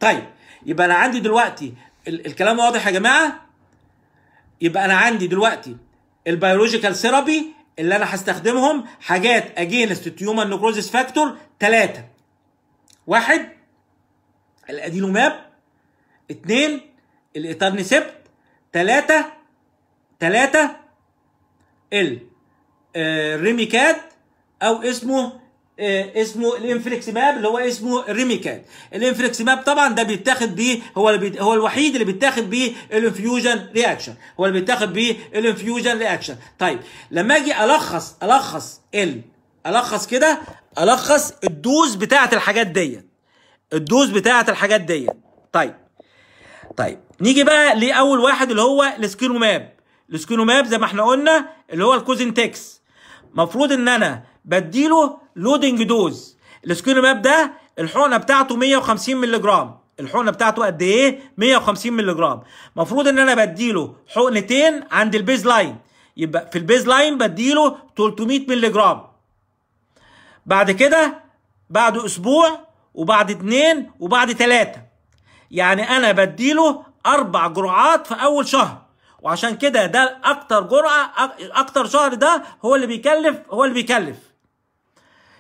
طيب يبقى انا عندي دلوقتي الكلام واضح يا جماعه يبقى انا عندي دلوقتي البيولوجيكال ثيرابي اللي انا هستخدمهم حاجات اجينست تيومر نكروزس فاكتور ثلاثه واحد الاديلوماب اثنين الايترنسبت ثلاثه ثلاثه الريميكاد آه، او اسمه إيه، اسمه الانفليكسيماب اللي هو اسمه الانفلكس الانفليكسيماب طبعا ده بيتاخد بيه هو اللي هو الوحيد اللي بيتاخد بيه الانفيوجن رياكشن هو اللي بيتاخد بيه الانفيوجن رياكشن طيب لما اجي الخص الخص ال الخص كده الخص الدوز بتاعه الحاجات ديت الدوز بتاعه الحاجات ديت طيب طيب نيجي بقى لاول واحد اللي هو السكينوماب السكينوماب زي ما احنا قلنا اللي هو الكوزنتكس مفروض ان انا بديله لودنج دوز السكوير ماب ده الحقنه بتاعته 150 مللي جرام الحقنه بتاعته قد ايه 150 مللي جرام المفروض ان انا بديله حقنتين عند البيز لاين يبقى في البيز لاين بديله 300 مللي جرام بعد كده بعد اسبوع وبعد اتنين وبعد ثلاثة يعني انا بديله اربع جرعات في اول شهر وعشان كده ده اكتر جرعه اكتر شهر ده هو اللي بيكلف هو اللي بيكلف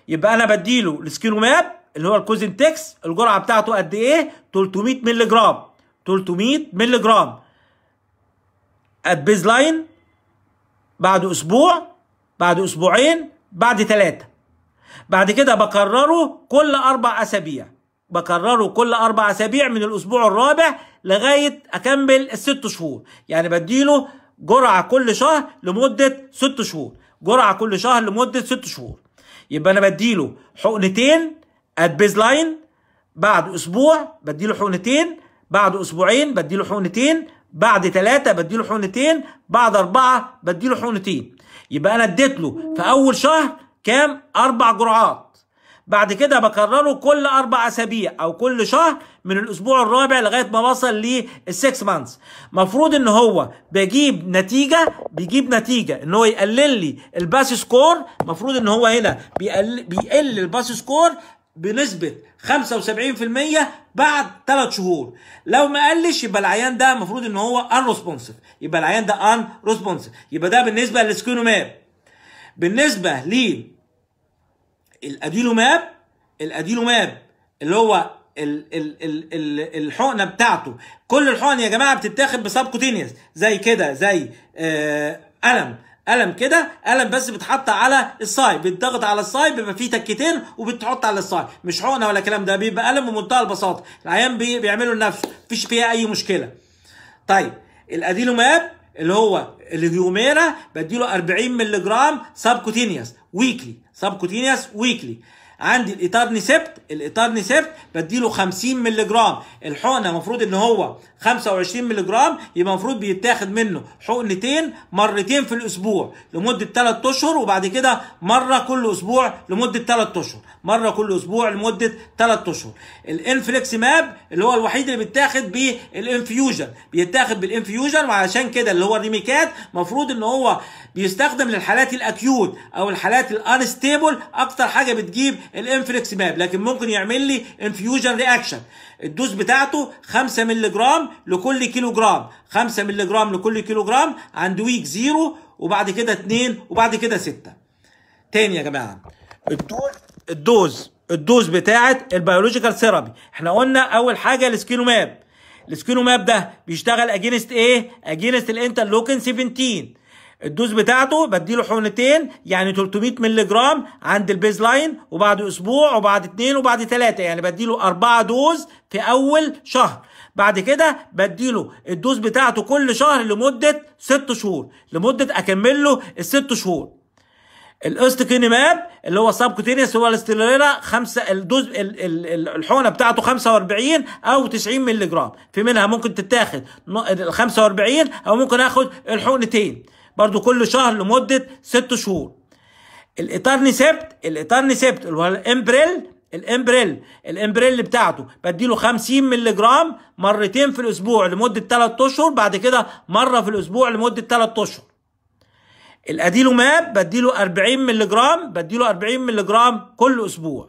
يبقى انا بديله ماب اللي هو الكوزين تكس الجرعه بتاعته قد ايه 300 مللي جرام 300 مللي جرام ات بيز لاين بعد اسبوع بعد اسبوعين بعد ثلاثه بعد كده بكرره كل اربع اسابيع بكرره كل اربع اسابيع من الاسبوع الرابع لغايه اكمل الست شهور يعني بديله جرعه كل شهر لمده ست شهور جرعه كل شهر لمده ست شهور يبقى انا بديله حقنتين ات بيز لاين بعد اسبوع بديله حقنتين بعد اسبوعين بديله حقنتين بعد ثلاثة بديله حقنتين بعد أربعة بديله حقنتين يبقى أنا اديت له في أول شهر كام أربع جرعات بعد كده بكرره كل اربع اسابيع او كل شهر من الاسبوع الرابع لغايه ما بصل 6 مانس مفروض ان هو بجيب نتيجه بيجيب نتيجه ان هو يقلل لي الباس سكور مفروض ان هو هنا بيقل بيقل الباس سكور بنسبة 75% بعد 3 شهور لو ما قلش يبقى العيان ده المفروض ان هو ان ريسبونسيف يبقى العيان ده ان ريسبونسيف يبقى ده بالنسبة للسكينومير بالنسبة ليه الاديلوماب الاديلوماب اللي هو ال ال ال ال الحقنه بتاعته كل الحقن يا جماعه بتتاخد بساب كوتينيوس زي كده زي آه، الم قلم قلم كده قلم بس بتحط على الصاي بتضغط على الصاي بيبقى فيه تكتين وبتحط على الصاي مش حقنه ولا كلام ده بيبقى قلم بمنتهى البساطه العيان بي بيعملوا لنفسه مفيش فيها اي مشكله طيب الاديلوماب اللي هو الهيوميرا بديله 40 مللي جرام ساب ويكلي سبكوتينيوس ويكلي عندي الايتارنيسبت الايتارنيسبت بديله 50 مللي جرام الحقنه المفروض ان هو 25 مللي جرام يبقى المفروض بيتاخد منه حقنتين مرتين في الاسبوع لمده 3 اشهر وبعد كده مره كل اسبوع لمده 3 اشهر مره كل اسبوع لمده 3 اشهر الانفليكس ماب اللي هو الوحيد اللي بيتاخد بالانفيوجن بيتاخد بالانفيوجن وعشان كده اللي هو الريميكات مفروض ان هو بيستخدم للحالات الاكيوت او الحالات الانستيبل اكتر حاجه بتجيب الانفليكس ماب لكن ممكن يعمل لي انفيوجن رياكشن الدوز بتاعته 5 مللي جرام لكل كيلو جرام 5 مللي جرام لكل كيلو جرام عند ويك زيرو وبعد كده 2 وبعد كده 6 تاني يا جماعه الدوز الدوز الدوز بتاعه البيولوجيكال ثيرابي احنا قلنا اول حاجه السكينوماب السكينوماب ده بيشتغل اجينست ايه اجينست الانترلوكين 17 الدوز بتاعته بديله حقنتين يعني 300 مللي جرام عند البيز لاين وبعد اسبوع وبعد اثنين وبعد ثلاثه يعني بديله اربعه دوز في اول شهر بعد كده بديله الدوز بتاعته كل شهر لمده ست شهور لمده اكمل له الست شهور كينيماب اللي هو سب هو الاستيلوريلا خمسة الدوز الحقنه بتاعته 45 او 90 مللي جرام في منها ممكن تتاخد 45 او ممكن اخد الحقنتين برضو كل شهر لمده ست شهور الاتارنيسبت الاتارنيسبت اللي هو الامبريل الامبريل الامبريل بتاعته بديله 50 مللي جرام مرتين في الاسبوع لمده 3 اشهر بعد كده مره في الاسبوع لمده 3 اشهر الاديله ماب بديله 40 مللي جرام بديله 40 مللي جرام كل اسبوع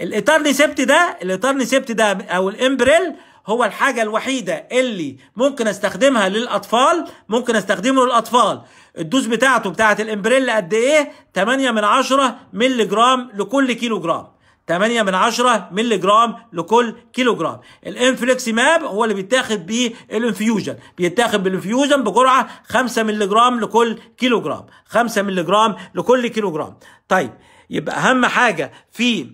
الاترنيسبت ده الاترنيسبت ده او الامبريل هو الحاجة الوحيدة اللي ممكن استخدمها للأطفال ممكن استخدمه للأطفال الدوز بتاعته بتاعة الإمبريل قد إيه 8 من 10 مللي جرام لكل كيلو جرام 8 من 10 مللي جرام لكل كيلو جرام الانفليكس ماب هو اللي بيتاخد بيه الانفيوجن بيتاخد بالانفيوجن بجرعه 5 مللي جرام لكل كيلو جرام 5 مللي جرام لكل كيلو جرام طيب يبقى اهم حاجه في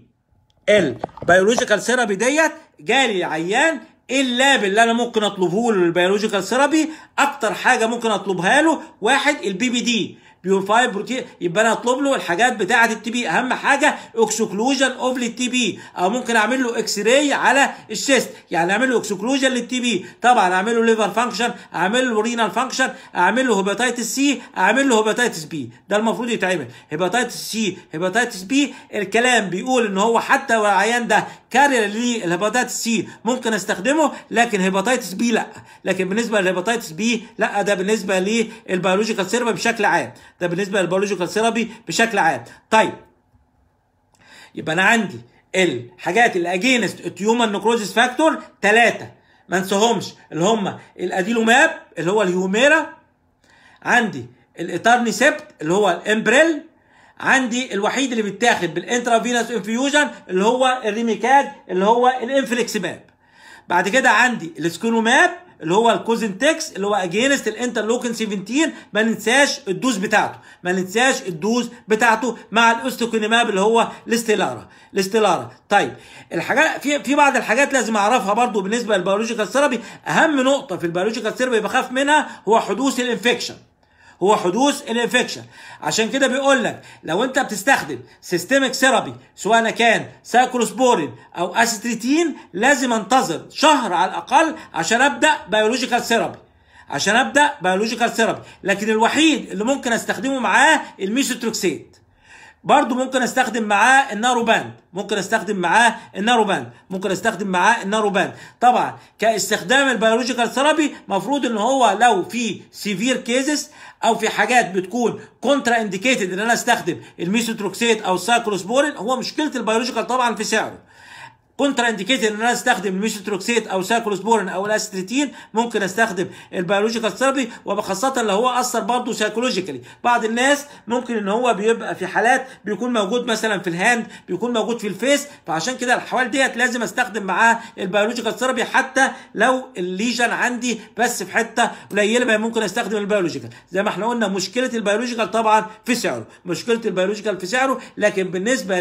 البيولوجيكال ثيرابي ديت جالي العيان ايه اللاب اللي انا ممكن اطلبه له للبيولوجيكال ثيرابي اكتر حاجه ممكن اطلبها له واحد البي بي دي بيورفاير بروتين يبقى انا اطلب له الحاجات بتاعه التي بي اهم حاجه اكسكلوجن اوف للتي بي او ممكن اعمل له اكس راي على الشيست يعني اعمل له اكسكلوجن للتي بي طبعا اعمل له ليفر فانكشن اعمل له رينال فانكشن اعمل له هيباتيتس سي اعمل له هيباتيتس بي ده المفروض يتعمل هيباتيتس سي هيباتيتس بي الكلام بيقول ان هو حتى العيان ده كارير للهيباتيتس سي ممكن استخدمه لكن هيباتيتس بي لا لكن بالنسبه للهيباتيتس بي لا ده بالنسبه للبيولوجيكال سيرفر بشكل عام ده بالنسبه للبيولوجيكال ثيرابي بشكل عام طيب يبقى انا عندي الحاجات اللي اجينست التيومر نكروزيس فاكتور ثلاثه ما انساهمش اللي هم الاديلوماب اللي هو الهيوميرا عندي الاتارنيسبت اللي هو الامبريل عندي الوحيد اللي بيتاخد فينوس انفيوجن اللي هو الريميكاد اللي هو الانفليكسماب بعد كده عندي السكينوماب اللي هو الكوزنتكس تكس اللي هو اجينست الانترلوكن 17 ما ننساش الدوز بتاعته ما ننساش الدوز بتاعته مع الاستوكينيماب اللي هو الاستيلارا الاستيلارا طيب الحاجات في في بعض الحاجات لازم اعرفها برضو بالنسبه للبيولوجيكال ثيرابي اهم نقطه في البيولوجيكال ثيرابي بخاف منها هو حدوث الانفكشن هو حدوث الانفكشن عشان كده بيقول لك لو انت بتستخدم سيستميك ثيرابي سواء كان سايكلوسبورين او اسيتريتين لازم انتظر شهر على الاقل عشان ابدا بيولوجيكال ثيرابي عشان ابدا بيولوجيكال ثيرابي لكن الوحيد اللي ممكن استخدمه معاه الميسوتروكسيت برضو ممكن استخدم معاه النارو باند ممكن استخدم معاه النارو باند ممكن استخدم معاه النارو باند طبعا كاستخدام البيولوجيكال ثيرابي مفروض ان هو لو في سيفير كيزز او في حاجات بتكون كونترا انديكيتد ان انا استخدم الميسوتروكسيت او السايكلوسبورين هو مشكله البيولوجيكال طبعا في سعره كونترا انديكيتد ان انا استخدم الميثوتروكسيت او سايكلوسبورين او الاستريتين ممكن استخدم البيولوجيكال ثيرابي وبخاصه لو هو اثر برضه سايكولوجيكالي بعض الناس ممكن ان هو بيبقى في حالات بيكون موجود مثلا في الهاند بيكون موجود في الفيس فعشان كده الحوال ديت لازم استخدم معاه البيولوجيكال ثيرابي حتى لو الليجن عندي بس في حته قليله ممكن استخدم البيولوجيكال زي ما احنا قلنا مشكله البيولوجيكال طبعا في سعره مشكله البيولوجيكال في سعره لكن بالنسبه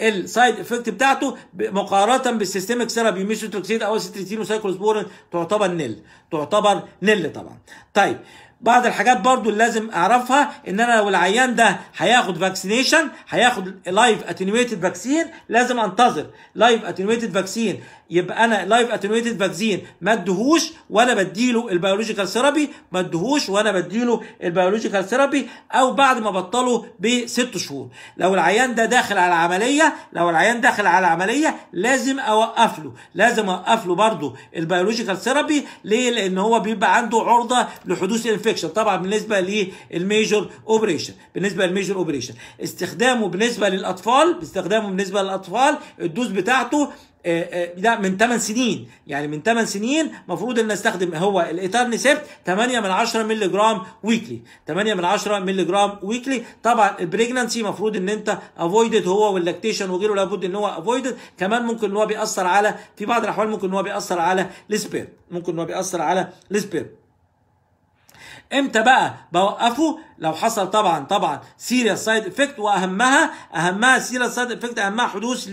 للسايد افكت بتاعته مقارنه مقارنه بالسيستمك ثيرابي ميثوتروكسيد او اسيتريتين وسايكلوسبورين تعتبر نل تعتبر نل طبعا طيب بعض الحاجات برضو اللي لازم اعرفها ان انا لو العيان ده هياخد فاكسينيشن هياخد لايف اتنيويتد فاكسين لازم انتظر لايف اتنيويتد فاكسين يبقى انا لايف اتنويتد فاكسين ما ادهوش وانا بديله البيولوجيكال ثيرابي ما ادهوش وانا بديله البيولوجيكال ثيرابي او بعد ما بطله بست شهور لو العيان ده داخل على عمليه لو العيان داخل على عمليه لازم اوقف له لازم اوقف له برضه البيولوجيكال ثيرابي ليه لان هو بيبقى عنده عرضه لحدوث انفكشن طبعا بالنسبه للميجر اوبريشن بالنسبه للميجر اوبريشن استخدامه بالنسبه للاطفال استخدامه بالنسبه للاطفال الدوز بتاعته ده آه، آه، من 8 سنين يعني من 8 سنين المفروض ان استخدم هو الايترن سيبت 8 من 10 مللي جرام ويكلي 8 من 10 مللي جرام ويكلي طبعا البريجننسي المفروض ان انت افويدد هو واللاكتيشن وغيره لابد ان هو افويدد كمان ممكن ان هو بيأثر على في بعض الاحوال ممكن ان هو بيأثر على السبير ممكن ان هو بيأثر على السبير امتى بقى بوقفه لو حصل طبعا طبعا سيريس سايد افكت واهمها اهمها سيريس سايد افكت اهمها حدوث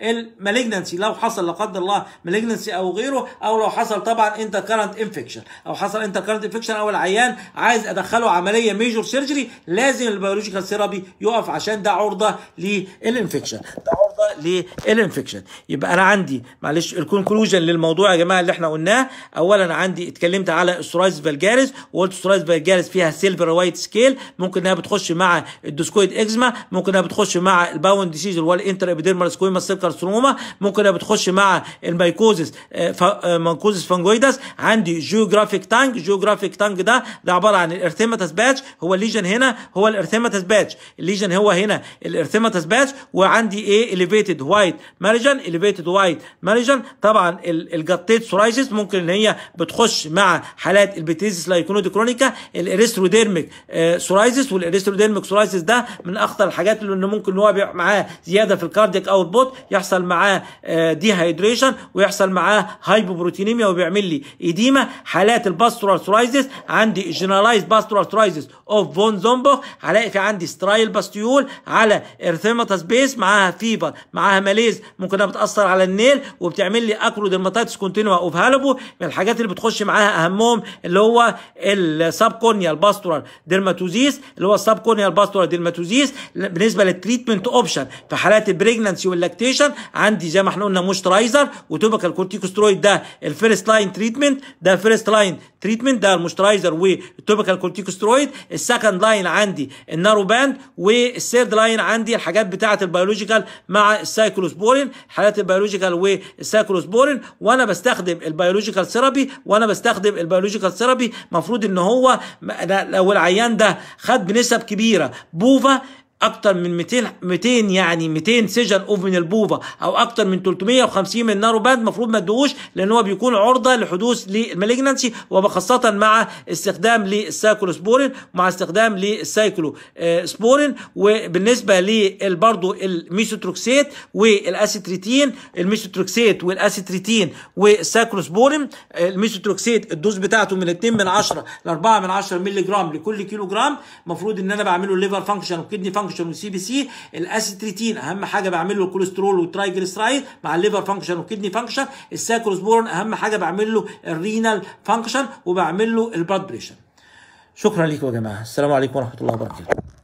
للمالجنسي لو حصل لا قدر الله مالجنسي او غيره او لو حصل طبعا انتر كارنت انفكشن او حصل انتر كارنت انفكشن او العيان عايز ادخله عمليه ميجور سيرجري لازم البيولوجيكال ثيرابي يقف عشان ده عرضه للانفكشن ده عرضه للانفكشن يبقى انا عندي معلش الكونكلوجن للموضوع يا جماعه اللي احنا قلناه اولا عندي اتكلمت على السورايز فالجاريس وقلت السورايز فالجاريس فيها سيلفر وايت سكيل السيل ممكن انها بتخش مع الدوسكويد اكزما ممكن انها بتخش مع الباوند ديسيجن والانتر ابيديرمال سكويما سيل كارسنوما ممكن انها بتخش مع الميكوزس آه، آه، مايكوزس فانجويدس عندي جيوغرافيك تانج جيوغرافيك تانج ده ده عباره عن الارثيماتس باتش هو الليجن هنا هو الارثيماتس باتش الليجن هو هنا الارثيماتس باتش وعندي ايه اليفيتد وايت مارجن اليفيتد وايت مارجن طبعا الجاتيت سورايسيس ممكن ان هي بتخش مع حالات البيتيزس لايكونودي كرونيكا الاريثروديرميك آه، السورايزس والاريثرويديلميك سورايزس ده من اخطر الحاجات اللي ممكن ان هو معاه زياده في الكاردياك اوتبوت يحصل معاه دي آه، هيدريشن ويحصل معاه هايبوبروتينيميا وبيعمل لي ايديما حالات الباستورال سورايزس عندي جنرالايز باستورال سورايزس اوف فون زومبوخ هلاقي في عندي سترايل باستيول على ارثيماتاس بيس معاها فيبر معاها ماليز ممكن انها بتاثر على النيل وبتعمل لي ديرماتيتس كونتينوا اوف هالبو من الحاجات اللي بتخش معاها اهمهم اللي هو السابكونيال باسترال ديرماتوز الماتوزيس اللي هو الساب كورنيال باستورا دي الماتوزيس بالنسبه للتريتمنت اوبشن في حالات البريجنانسي واللاكتيشن عندي زي ما احنا قلنا موسترايزر وتوبكال كورتيكوسترويد ده الفيرست لاين تريتمنت ده فيرست لاين تريتمنت ده المشترايزر والتوبيكال كورتيكوسترويد السكند لاين عندي النارو باند والثيرد لاين عندي الحاجات بتاعه البيولوجيكال مع السايكلوسبورين حالات البيولوجيكال والسايكلوسبورين وانا بستخدم البيولوجيكال ثيرابي وانا بستخدم البيولوجيكال ثيرابي المفروض ان هو لو العيان ده خد بنسب كبيره بوفا اكتر من 200 200 يعني 200 سجن اوف من البوفا او اكتر من 350 من نارو باند المفروض ما تدوش لان هو بيكون عرضه لحدوث للمالجنسي وخاصه مع استخدام سبورين مع استخدام للسايكلو آه، سبورين وبالنسبه لبرضه الميسوتروكسيت والاسيتريتين الميسوتروكسيت والاسيتريتين سبورين الميسوتروكسيت آه، الدوز بتاعته من 2 من 10 ل 4 من 10 مللي جرام لكل كيلو جرام المفروض ان انا بعمله ليفر فانكشن وكدني فانكشن فانكشن والسي بي سي الاسيتريتين اهم حاجه بعمل له الكوليسترول والترايجلسترايد مع الليفر فانكشن والكدني فانكشن الساكروسبورن اهم حاجه بعمل له الرينال فانكشن وبعمل له البلاد بريشر شكرا لكم يا جماعه السلام عليكم ورحمه الله وبركاته